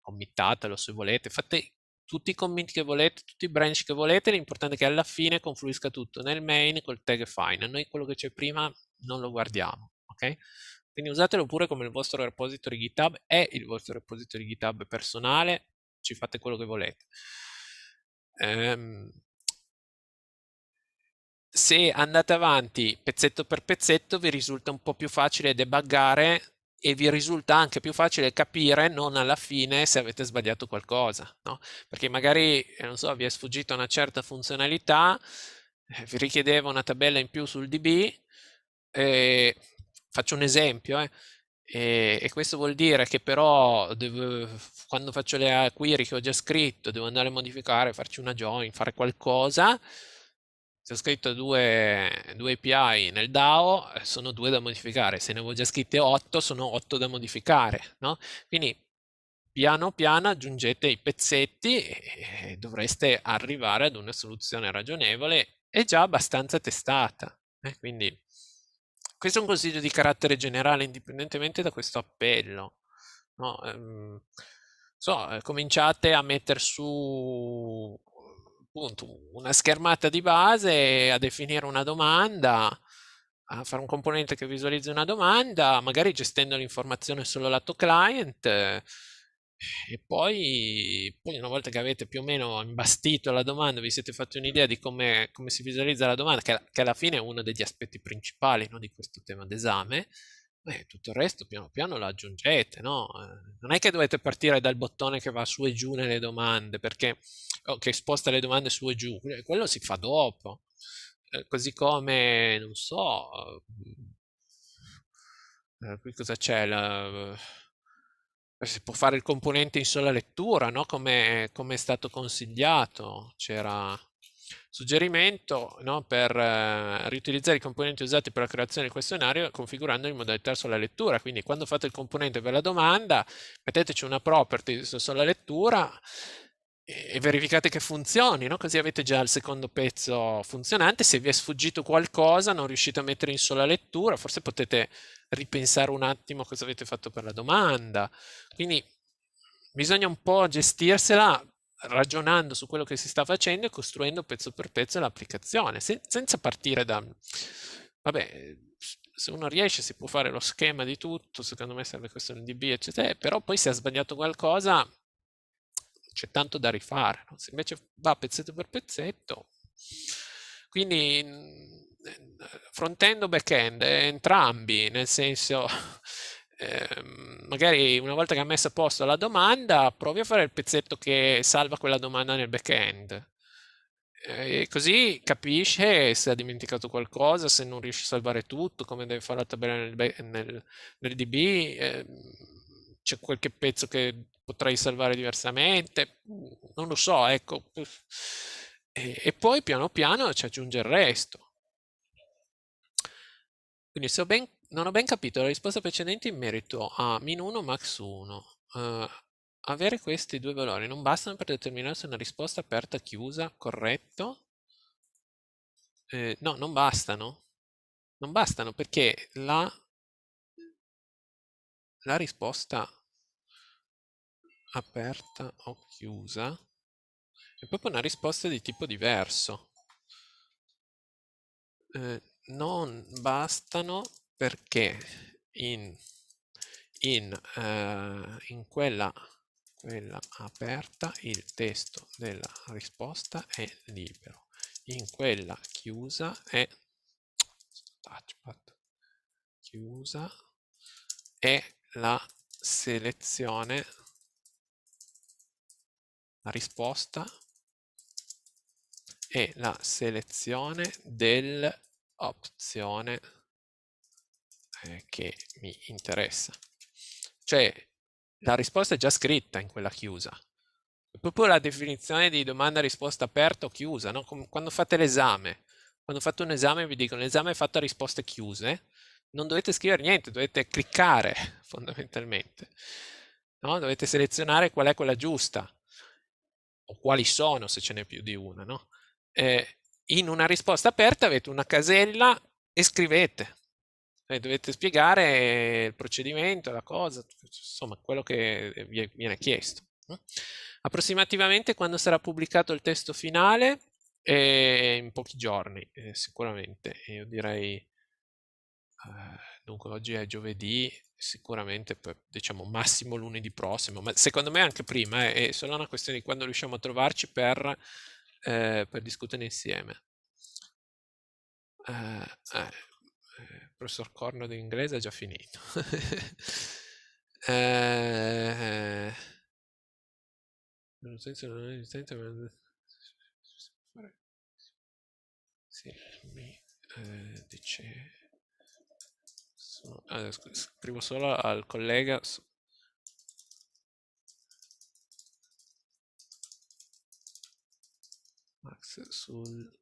committatelo se volete, fate tutti i commit che volete, tutti i branch che volete, l'importante è che alla fine confluisca tutto nel main col tag fine. A noi quello che c'è prima non lo guardiamo, ok? Quindi usatelo pure come il vostro repository GitHub, è il vostro repository GitHub personale, ci fate quello che volete. Ehm, se andate avanti pezzetto per pezzetto vi risulta un po' più facile debuggare e vi risulta anche più facile capire non alla fine se avete sbagliato qualcosa, no? Perché magari, eh, non so, vi è sfuggita una certa funzionalità, eh, vi richiedeva una tabella in più sul DB, eh, faccio un esempio, eh, e, ehm, e, questo vuol dire che però devo, quando faccio le query che ho già scritto, devo andare a modificare, farci una join, fare qualcosa. Se ho scritto due, due API nel DAO, eh, sono due da modificare. Se ne avevo già scritte otto, sono otto da modificare. No? Quindi piano piano aggiungete i pezzetti e dovreste arrivare ad una soluzione ragionevole e già abbastanza testata. Eh? Quindi questo è un consiglio di carattere generale, indipendentemente da questo appello. No, ehm, so, eh, cominciate a mettere su appunto, una schermata di base, a definire una domanda, a fare un componente che visualizzi una domanda, magari gestendo l'informazione sul lato client e poi, poi, una volta che avete più o meno imbastito la domanda, vi siete fatti un'idea di come, come si visualizza la domanda, che, che, alla fine è uno degli aspetti principali no, di questo tema d'esame, beh, tutto il resto piano piano lo aggiungete, no? Eh, non è che dovete partire dal bottone che va su e giù nelle domande, perché oh, che sposta le domande su e giù, quello si fa dopo. Eh, così come, non so, eh, qui cosa c'è? La, si può fare il componente in sola lettura, no? come, come è stato consigliato. C'era suggerimento no? per eh, riutilizzare i componenti usati per la creazione del questionario configurando in modalità sola lettura. Quindi quando fate il componente per la domanda, metteteci una property sulla lettura e verificate che funzioni, no? così avete già il secondo pezzo funzionante, se vi è sfuggito qualcosa, non riuscite a mettere in sola lettura, forse potete ripensare un attimo cosa avete fatto per la domanda, quindi bisogna un po' gestirsela ragionando su quello che si sta facendo e costruendo pezzo per pezzo l'applicazione, se, senza partire da... Vabbè, se uno riesce si può fare lo schema di tutto, secondo me serve questo NDB, eccetera, eh, però poi se ha sbagliato qualcosa c'è tanto da rifare. No? Se invece va pezzetto per pezzetto, quindi mm, eh, front-end o back-end, eh, entrambi, nel senso eh, magari una volta che ha messo a posto la domanda, provi a fare il pezzetto che salva quella domanda nel back-end. Eh, e così capisce se ha dimenticato qualcosa, se non riesce a salvare tutto, come deve fare la tabella nel, nel, nel DB, eh, c'è qualche pezzo che potrei salvare diversamente, non lo so, ecco. E, e poi piano piano ci aggiunge il resto. Quindi se ho ben, non ho ben capito la risposta precedente in merito a min 1 max 1. Uh, eh, avere questi due valori non bastano per determinare se una risposta aperta chiusa, corretto? Eh, no, non bastano. Non bastano perché la, la risposta aperta o chiusa è proprio una risposta di tipo diverso. Eh, non bastano perché in, in, eh, in quella, quella aperta il testo della risposta è libero, in quella chiusa è touchpad chiusa è la selezione la risposta e la selezione dell'opzione eh, che mi interessa. Cioè la risposta è già scritta in quella chiusa. È proprio la definizione di domanda-risposta aperta o chiusa, no? quando fate l'esame. Quando fate un esame vi dicono l'esame è fatto a risposte chiuse, non dovete scrivere niente, dovete cliccare fondamentalmente. No? Dovete selezionare qual è quella giusta o quali sono se ce n'è più di una, no? Eh, in una risposta aperta avete una casella e scrivete. Cioè, dovete spiegare il procedimento, la cosa, insomma, quello che vi viene chiesto. Approssimativamente quando sarà pubblicato il testo finale? Eh, in pochi giorni, eh, sicuramente. Io direi, eh, dunque oggi è giovedì, sicuramente per, diciamo massimo lunedì prossimo, ma secondo me anche prima è, eh, è solo una questione di quando riusciamo a trovarci per, eh, per discutere insieme. Uh, eh, il eh, eh, professor Corno d'inglese è già finito. eh, sì, mi dice allora, scrivo solo al collega Max sul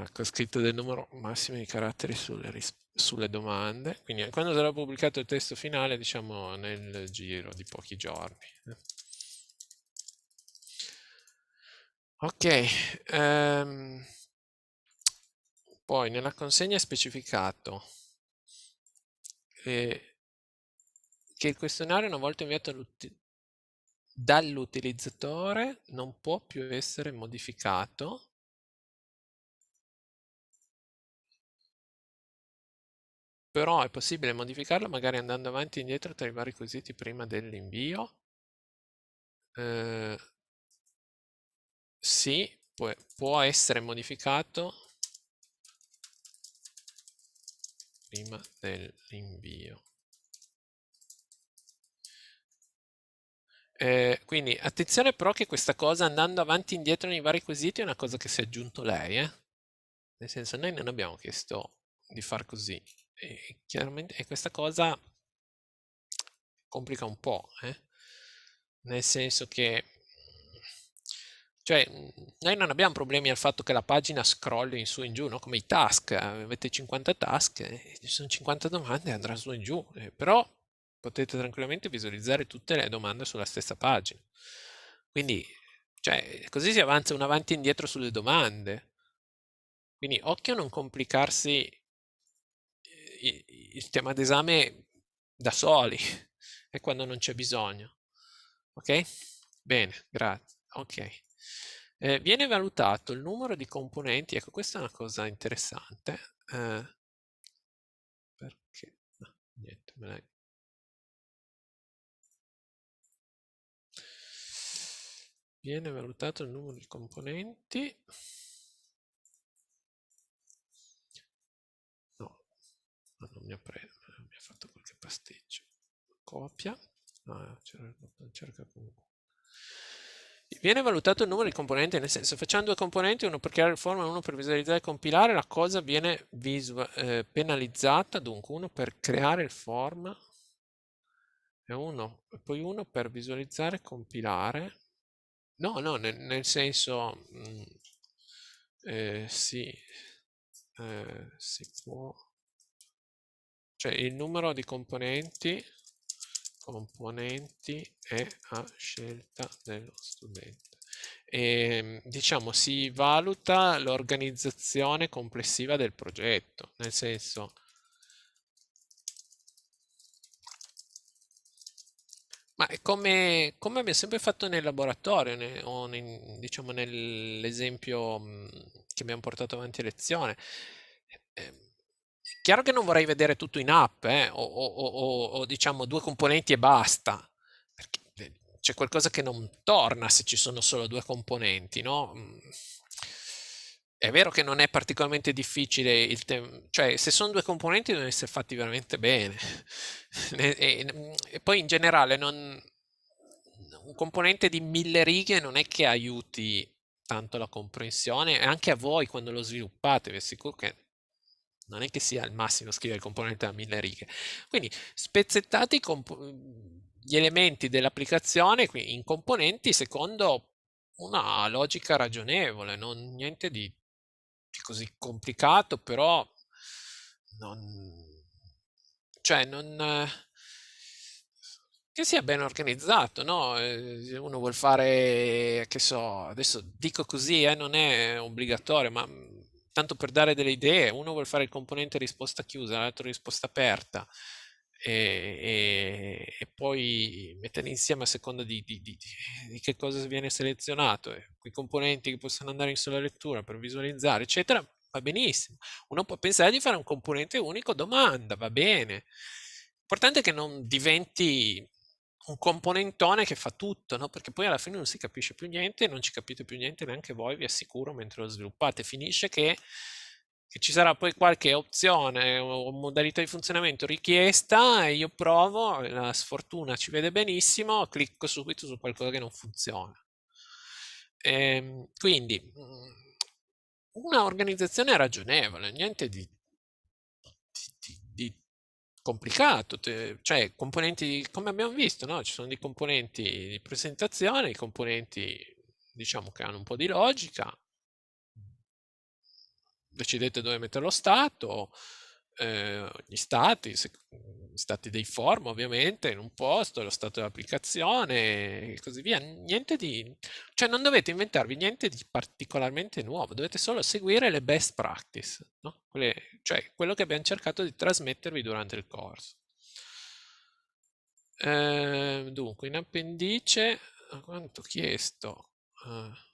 Ecco, scritto del numero massimo di caratteri sulle, sulle, domande. Quindi quando sarà pubblicato il testo finale, diciamo nel giro di pochi giorni. Eh. Ok, ehm, poi nella consegna è specificato eh, che il questionario una volta inviato dall'utilizzatore non può più essere modificato però è possibile modificarlo magari andando avanti e indietro tra i vari quesiti prima dell'invio. Eh, sì, può, può essere modificato prima dell'invio. Eh, quindi attenzione però che questa cosa andando avanti e indietro nei vari quesiti è una cosa che si è aggiunto lei, eh? nel senso noi non abbiamo chiesto di far così e chiaramente e questa cosa complica un po', eh? nel senso che cioè, noi non abbiamo problemi al fatto che la pagina scrolli in su e in giù, no? come i task. Eh, avete 50 task, eh, ci sono 50 domande e andrà su e in giù. Eh, però potete tranquillamente visualizzare tutte le domande sulla stessa pagina. Quindi, cioè, così si avanza un avanti e indietro sulle domande. Quindi occhio a non complicarsi il tema d'esame da soli e quando non c'è bisogno. Ok? Bene, grazie. Ok. Eh, viene valutato il numero di componenti, ecco questa è una cosa interessante, eh, perché no, niente, me la... viene valutato il numero di componenti no non mi ha preso mi ha fatto qualche pasticcio copia ah, cerca comunque Viene valutato il numero di componenti, nel senso facciamo due componenti, uno per creare il form e uno per visualizzare e compilare, la cosa viene eh, penalizzata, dunque uno per creare il form e uno, e poi uno per visualizzare e compilare. No, no, nel, nel senso mh, mm, eh, sì, eh, si può, cioè il numero di componenti componenti è a scelta dello studente. E, ehm, diciamo si valuta l'organizzazione complessiva del progetto, nel senso Ma è come, come abbiamo sempre fatto nel laboratorio ne, o ne, diciamo nell'esempio che abbiamo portato avanti a lezione. Eh, Chiaro che non vorrei vedere tutto in app eh, o, o, o, o, diciamo due componenti e basta, perché eh, c'è qualcosa che non torna se ci sono solo due componenti, no? Mm. È vero che non è particolarmente difficile, il te- cioè se sono due componenti devono essere fatti veramente bene. e, mm, e poi in generale non, un componente di mille righe non è che aiuti tanto la comprensione, e anche a voi quando lo sviluppate, vi assicuro che non è che sia il massimo scrivere il componente a mille righe. Quindi spezzettate gli elementi dell'applicazione in componenti secondo una logica ragionevole, non niente di, di così complicato, però non... Cioè non che sia ben organizzato, no? Eh, uno vuol fare, che so, adesso dico così, eh, non è obbligatorio, ma tanto per dare delle idee, uno vuole fare il componente risposta chiusa, l'altro risposta aperta, e, e, e poi metterli insieme a seconda di, di, di, di, che cosa viene selezionato, eh. quei componenti che possono andare in sola lettura per visualizzare, eccetera, va benissimo. Uno può pensare di fare un componente unico domanda, va bene. L'importante è che non diventi un componentone che fa tutto, no? perché poi alla fine non si capisce più niente, non ci capite più niente neanche voi, vi assicuro, mentre lo sviluppate. Finisce che, che ci sarà poi qualche opzione o modalità di funzionamento richiesta e io provo, la sfortuna ci vede benissimo, clicco subito su qualcosa che non funziona. E, ehm, quindi mm, una organizzazione ragionevole, niente di complicato, cioè componenti, come abbiamo visto, no? ci sono dei componenti di presentazione, dei componenti diciamo che hanno un po' di logica, decidete dove mettere lo stato, eh, gli stati, gli stati dei form ovviamente, in un posto, lo stato dell'applicazione e così via. Niente di, cioè non dovete inventarvi niente di particolarmente nuovo, dovete solo seguire le best practice, no? Quelle, cioè quello che abbiamo cercato di trasmettervi durante il corso. Eh, dunque, in appendice, quanto chiesto? Eh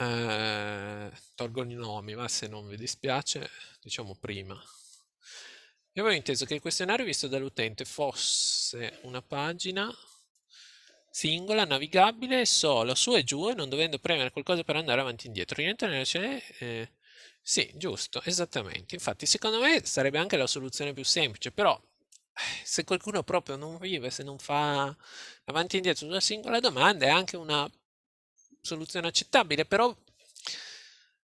eh, tolgo i nomi, ma se non vi dispiace, diciamo prima. Io avevo inteso che il questionario visto dall'utente fosse una pagina singola, navigabile, solo su e giù e non dovendo premere qualcosa per andare avanti e indietro. Rientra nella scena? Eh, sì, giusto, esattamente. Infatti, secondo me sarebbe anche la soluzione più semplice, però eh, se qualcuno proprio non vive, se non fa avanti e indietro una singola domanda, è anche una soluzione accettabile, però,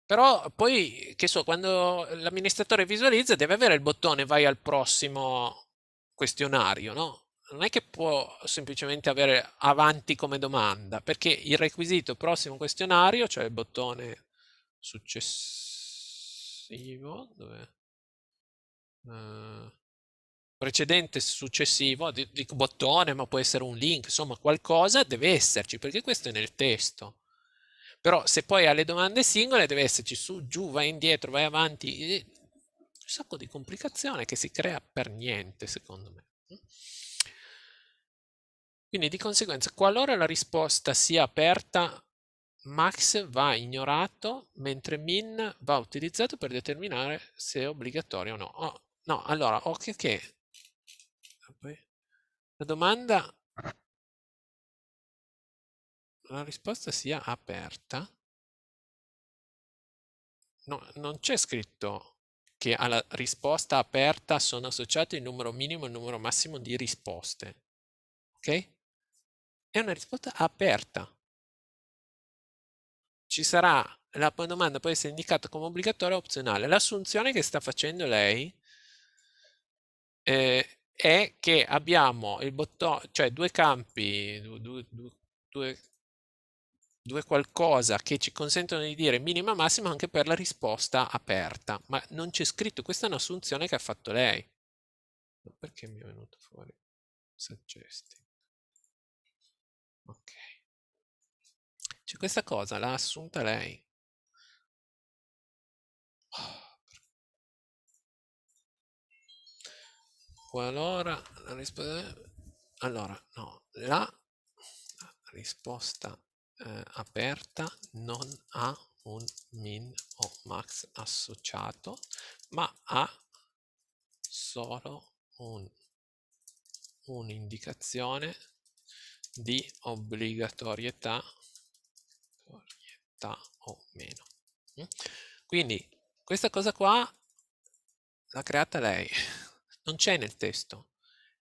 però poi, che so, quando l'amministratore visualizza deve avere il bottone vai al prossimo questionario, no? Non è che può semplicemente avere avanti come domanda, perché il requisito prossimo questionario, cioè il bottone successivo, dov'è? Uh, eh, precedente successivo, dico bottone, ma può essere un link, insomma qualcosa deve esserci, perché questo è nel testo. Però se poi alle domande singole deve esserci su, giù, vai indietro, vai avanti, un sacco di complicazione che si crea per niente, secondo me. Quindi di conseguenza, qualora la risposta sia aperta, max va ignorato, mentre min va utilizzato per determinare se è obbligatorio o no. Oh, no, allora, occhio che la domanda la risposta sia aperta, no, non c'è scritto che alla risposta aperta sono associati il numero minimo e il numero massimo di risposte. Ok? È una risposta aperta. Ci sarà la domanda può essere indicata come obbligatoria o opzionale. L'assunzione che sta facendo lei eh, è che abbiamo il bottone, cioè due campi, due, due, due, due qualcosa che ci consentono di dire minima massima anche per la risposta aperta, ma non c'è scritto, questa è un'assunzione che ha fatto lei. Perché mi è venuto fuori? Suggesting. Ok. C'è questa cosa l'ha assunta lei. Oh, Qualora la risposta... Allora, no, la risposta eh, aperta non ha un min o max associato, ma ha solo un, un'indicazione di obbligatorietà, obbligatorietà o meno. Mm? Quindi questa cosa qua l'ha creata lei, non c'è nel testo.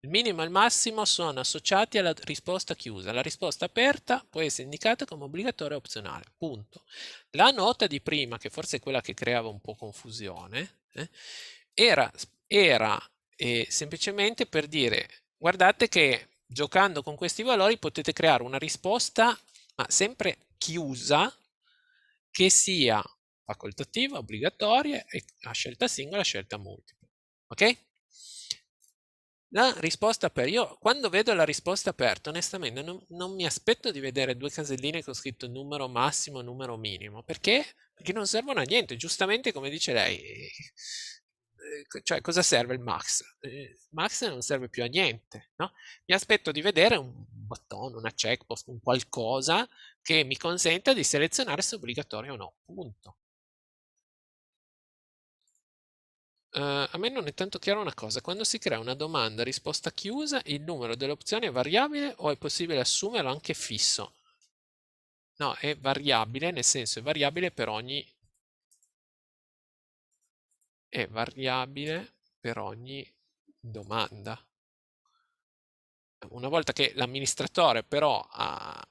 Il minimo e il massimo sono associati alla risposta chiusa. La risposta aperta può essere indicata come obbligatoria o opzionale. Punto. La nota di prima, che forse è quella che creava un po' confusione, eh, era, era eh, semplicemente per dire guardate che giocando con questi valori potete creare una risposta ma sempre chiusa che sia facoltativa, obbligatoria a scelta singola, a scelta multipla. Ok? La risposta per io, quando vedo la risposta aperta, onestamente non, non, mi aspetto di vedere due caselline con scritto numero massimo, numero minimo, perché? Perché non servono a niente, giustamente come dice lei, eh, cioè cosa serve il max? Il eh, max non serve più a niente, no? Mi aspetto di vedere un bottone, una checkbox, un qualcosa che mi consenta di selezionare se è obbligatorio o no, punto. Uh, a me non è tanto chiara una cosa, quando si crea una domanda-risposta chiusa, il numero delle opzioni è variabile o è possibile assumerlo anche fisso? No, è variabile, nel senso è variabile per ogni... è variabile per ogni domanda. Una volta che l'amministratore però ha,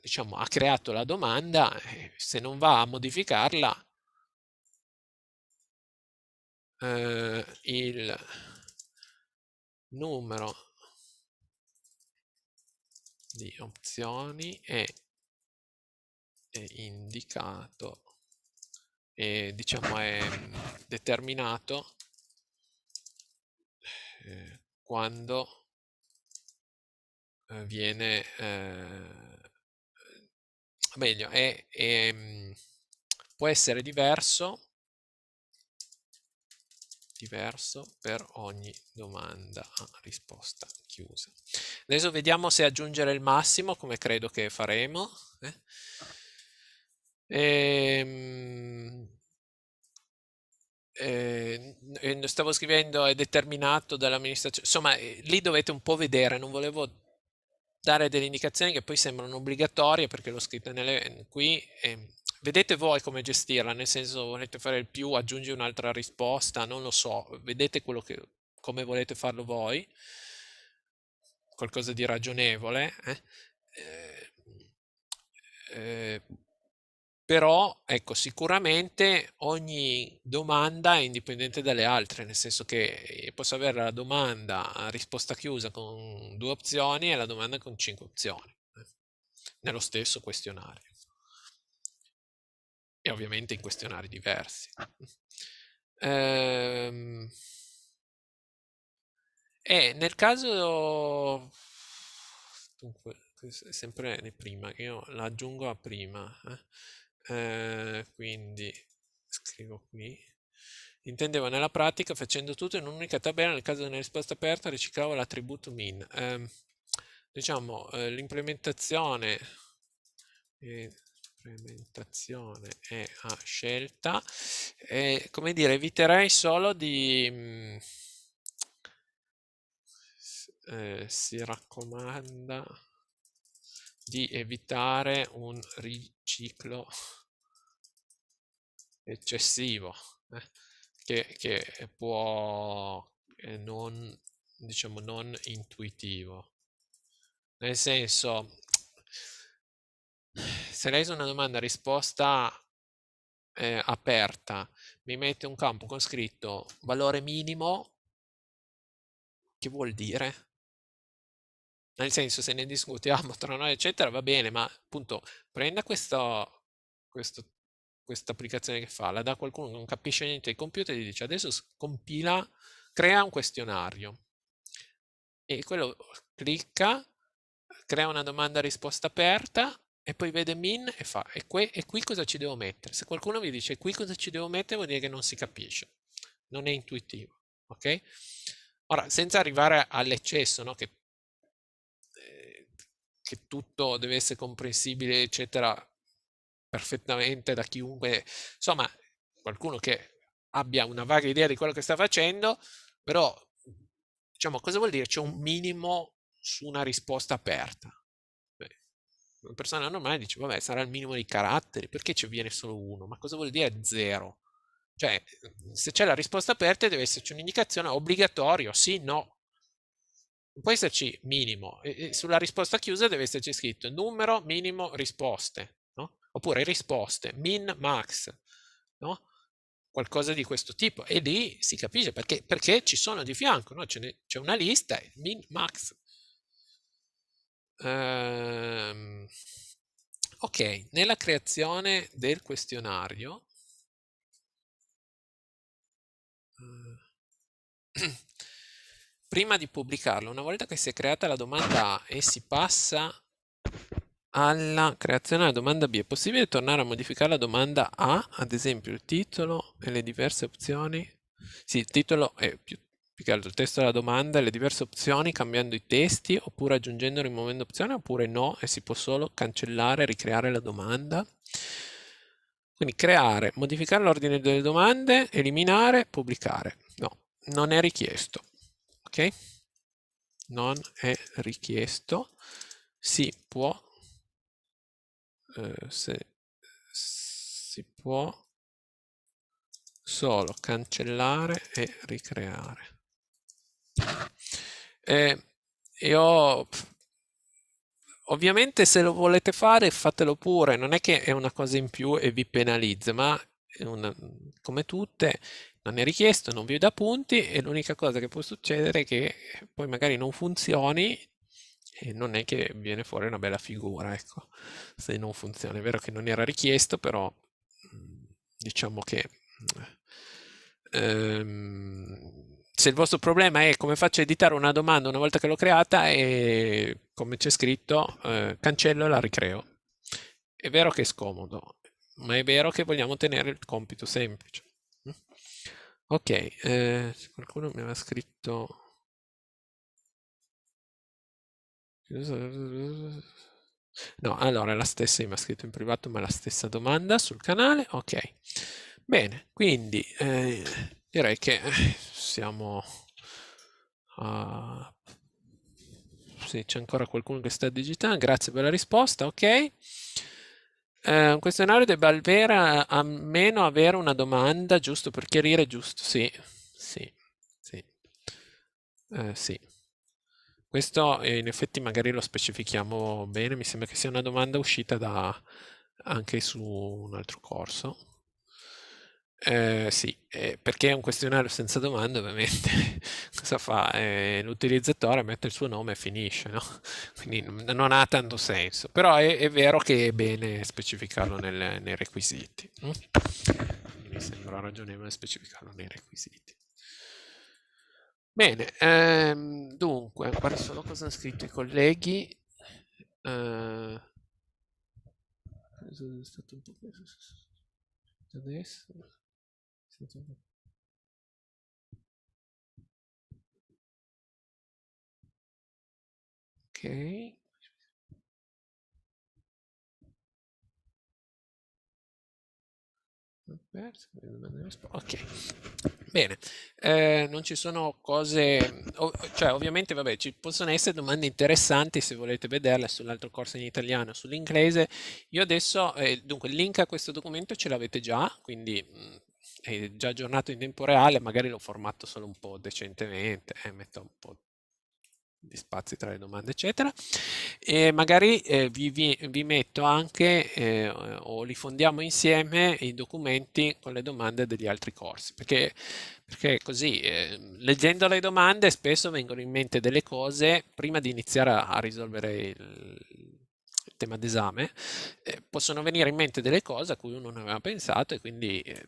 diciamo, ha creato la domanda, eh, se non va a modificarla, eh, il numero di opzioni è, è indicato e diciamo è determinato eh, quando eh, viene eh, meglio è, è, mm, può essere diverso diverso per ogni domanda a risposta chiusa. Adesso vediamo se aggiungere il massimo, come credo che faremo. Eh? Ehm, ehm, e, eh, stavo scrivendo è determinato dall'amministrazione insomma eh, lì dovete un po' vedere non volevo dare delle indicazioni che poi sembrano obbligatorie perché l'ho scritta qui e ehm, vedete voi come gestirla, nel senso volete fare il più, aggiungi un'altra risposta, non lo so, vedete che, come volete farlo voi, qualcosa di ragionevole, eh? Eh, eh, però ecco sicuramente ogni domanda è indipendente dalle altre, nel senso che eh, posso avere la domanda a risposta chiusa con due opzioni e la domanda con cinque opzioni, eh, nello stesso questionario e ovviamente in questionari diversi. e ehm, eh, nel caso, dunque, sempre prima, che io la aggiungo a prima, eh? Eh, quindi scrivo qui. Intendevo nella pratica facendo tutto in un'unica tabella, nel caso di una risposta aperta riciclavo l'attributo min. Ehm, diciamo, eh, diciamo, l'implementazione eh, strumentazione e a scelta e come dire eviterei solo di mh, mm, eh, si raccomanda di evitare un riciclo eccessivo eh, che, che, può eh, non diciamo non intuitivo nel senso se lei su una domanda risposta eh, aperta. Mi mette un campo con scritto valore minimo. Che vuol dire? Nel senso, se ne discutiamo tra noi, eccetera, va bene, ma appunto prenda questo, questo questa applicazione che fa, la dà qualcuno che non capisce niente del computer e gli dice adesso compila, crea un questionario e quello clicca, crea una domanda risposta aperta e poi vede min e fa e, que, e qui cosa ci devo mettere? Se qualcuno mi dice qui cosa ci devo mettere vuol dire che non si capisce, non è intuitivo, ok? Ora, senza arrivare all'eccesso, no? che, eh, che tutto deve essere comprensibile, eccetera, perfettamente da chiunque, insomma, qualcuno che abbia una vaga idea di quello che sta facendo, però, diciamo, cosa vuol dire? C'è un minimo su una risposta aperta, una persona normale dice, vabbè, sarà il minimo di caratteri, perché ci viene solo uno? Ma cosa vuol dire zero? Cioè, ehm, se c'è la risposta aperta deve esserci un'indicazione obbligatorio, sì, no. può esserci minimo. E sulla risposta chiusa deve esserci scritto numero minimo risposte, no? Oppure risposte, min max, no? Qualcosa di questo tipo. E lì si capisce perché, perché ci sono di fianco, no? C'è una lista, min max, Um, ok, nella creazione del questionario eh, prima di pubblicarlo, una volta che si è creata la domanda A e si passa alla creazione della domanda B, è possibile tornare a modificare la domanda A, ad esempio il titolo e le diverse opzioni? Sì, il titolo è più più che altro il testo della domanda e le diverse opzioni cambiando i testi oppure aggiungendo e rimuovendo opzione oppure no e si può solo cancellare, ricreare la domanda. Quindi creare, modificare l'ordine delle domande, eliminare, pubblicare. No, non è richiesto. Ok? Non è richiesto. Si può, eh, se, si può solo cancellare e ricreare. Eh, io ovviamente se lo volete fare fatelo pure, non è che è una cosa in più e vi penalizza, ma una, come tutte non è richiesto, non vi dà punti e l'unica cosa che può succedere è che poi magari non funzioni e non è che viene fuori una bella figura, ecco, se non funziona. È vero che non era richiesto, però mm, diciamo che ehm, se il vostro problema è come faccio a editare una domanda una volta che l'ho creata e come c'è scritto eh, cancello e la ricreo. È vero che è scomodo, ma è vero che vogliamo tenere il compito semplice. Mm? Ok, eh, qualcuno mi aveva scritto... No, allora è la stessa, mi ha scritto in privato, ma la stessa domanda sul canale. Ok, bene, quindi... Eh direi che eh, siamo a... Sì, c'è ancora qualcuno che sta digitando, grazie per la risposta, ok. Eh, un questionario deve Balvera eh, a meno avere una domanda, giusto per chiarire, giusto? Sì, sì, sì. Eh, sì. Questo eh, in effetti magari lo specifichiamo bene, mi sembra che sia una domanda uscita da, anche su un altro corso. Eh, sì, eh, perché è un questionario senza domande, ovviamente. Cosa fa? Eh, l'utilizzatore mette il suo nome e finisce, no? Quindi non ha tanto senso. Però è, è vero che è bene specificarlo nel, nei requisiti. Hm? Mi sembra ragionevole specificarlo nei requisiti. Bene, ehm, dunque, guarda solo cosa hanno scritto i colleghi. Eh, sono stato un po' adesso. Scusate. Ok. Ok, bene, eh, non ci sono cose, cioè ovviamente vabbè, ci possono essere domande interessanti se volete vederle sull'altro corso in italiano, sull'inglese. Io adesso, eh, dunque il link a questo documento ce l'avete già, quindi mm, è già aggiornato in tempo reale, magari lo formatto solo un po' decentemente, eh, metto un po' di spazi tra le domande eccetera e magari eh, vi, vi, vi, metto anche eh, o li fondiamo insieme i documenti con le domande degli altri corsi perché, perché così eh, leggendo le domande spesso vengono in mente delle cose prima di iniziare a, a risolvere il, tema d'esame eh, possono venire in mente delle cose a cui uno non aveva pensato e quindi eh,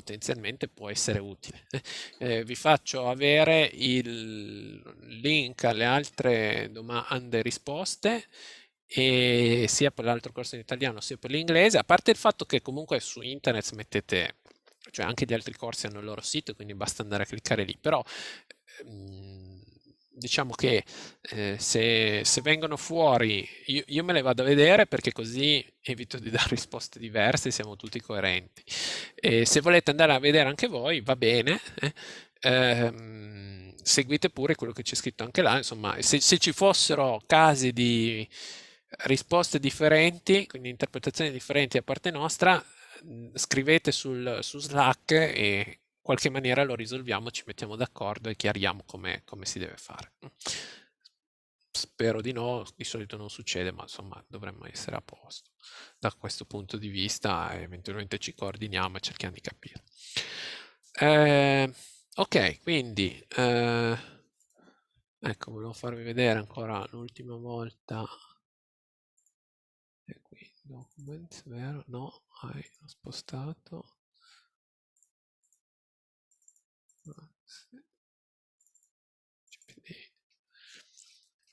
potenzialmente può essere utile. Eh, vi faccio avere il link alle altre domande e risposte e sia per l'altro corso in italiano sia per l'inglese, a parte il fatto che comunque su internet mettete, cioè anche gli altri corsi hanno il loro sito, quindi basta andare a cliccare lì, però... Ehm, diciamo che eh, se, se, vengono fuori, io, io, me le vado a vedere perché così evito di dare risposte diverse, siamo tutti coerenti. E se volete andare a vedere anche voi, va bene. Eh? Eh, seguite pure quello che c'è scritto anche là, insomma, se, se ci fossero casi di risposte differenti, quindi interpretazioni differenti da parte nostra, mm, scrivete sul, su Slack e qualche maniera lo risolviamo, ci mettiamo d'accordo e chiariamo come, come si deve fare. Spero di no, di solito non succede, ma insomma dovremmo essere a posto da questo punto di vista, eventualmente ci coordiniamo e cerchiamo di capire. Eh, ok, quindi eh, ecco, volevo farvi vedere ancora l'ultima volta. E qui document, vero? No, hai spostato.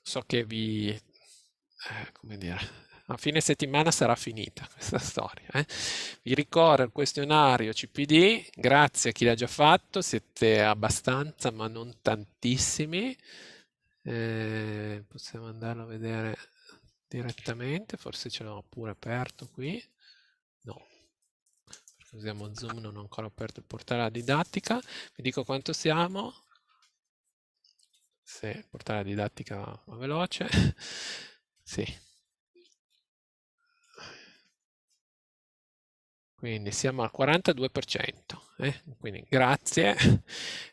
So che vi, eh, come dire, a fine settimana sarà finita questa storia. Eh? Vi ricordo il questionario CPD, grazie a chi l'ha già fatto, siete abbastanza ma non tantissimi. Eh, possiamo andarlo a vedere direttamente, forse ce l'ho pure aperto qui. No, usiamo Zoom, non ho ancora aperto il portale a didattica, vi dico quanto siamo, se il portale a didattica va veloce, sì. Quindi siamo al 42%, eh? quindi grazie.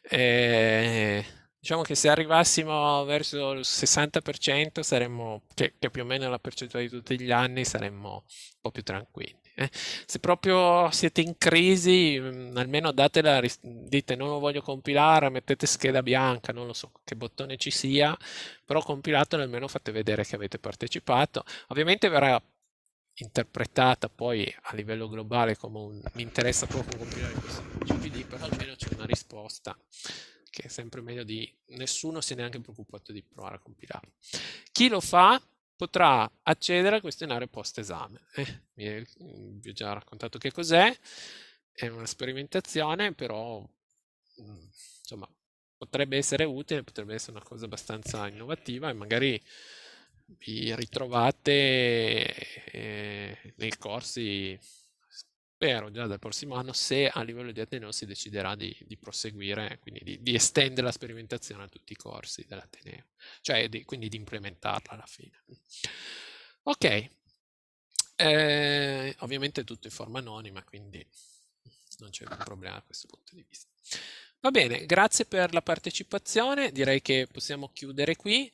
E diciamo che se arrivassimo verso il 60% saremmo, che, cioè, che più o meno la percentuale di tutti gli anni, saremmo un po' più tranquilli. Eh, se proprio siete in crisi, mh, mm, almeno datela, dite non lo voglio compilare, mettete scheda bianca, non lo so che bottone ci sia, però compilatelo almeno fate vedere che avete partecipato. Ovviamente verrà interpretata poi a livello globale come un mi interessa poco compilare questo CPD, però almeno c'è una risposta che è sempre meglio di nessuno si è neanche preoccupato di provare a compilare. Chi lo fa potrà accedere al questionario post-esame. Eh, mm, vi ho già raccontato che cos'è, è una sperimentazione, però mm, insomma, potrebbe essere utile, potrebbe essere una cosa abbastanza innovativa e magari vi ritrovate eh, nei corsi spero già dal prossimo anno se a livello di Ateneo si deciderà di, di proseguire, quindi di, di, estendere la sperimentazione a tutti i corsi dell'Ateneo, cioè di, quindi di implementarla alla fine. Ok, eh, ovviamente tutto in forma anonima, quindi non c'è un problema da questo punto di vista. Va bene, grazie per la partecipazione, direi che possiamo chiudere qui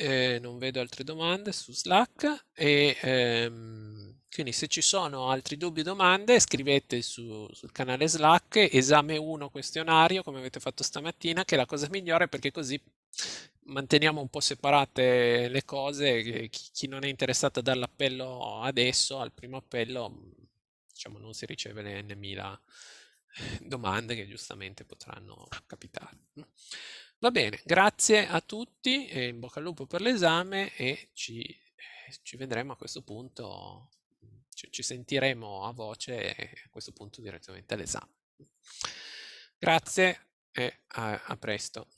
eh, non vedo altre domande su Slack e ehm, quindi se ci sono altri dubbi o domande scrivete su, sul canale Slack esame 1 questionario come avete fatto stamattina che è la cosa migliore perché così manteniamo un po' separate le cose chi, chi non è interessato a dare l'appello adesso al primo appello diciamo non si riceve le n mila eh, domande che giustamente potranno capitare Va bene, grazie a tutti, e eh, in bocca al lupo per l'esame e ci, eh, ci vedremo a questo punto, ci, ci sentiremo a voce a questo punto direttamente all'esame. Grazie e a, a presto.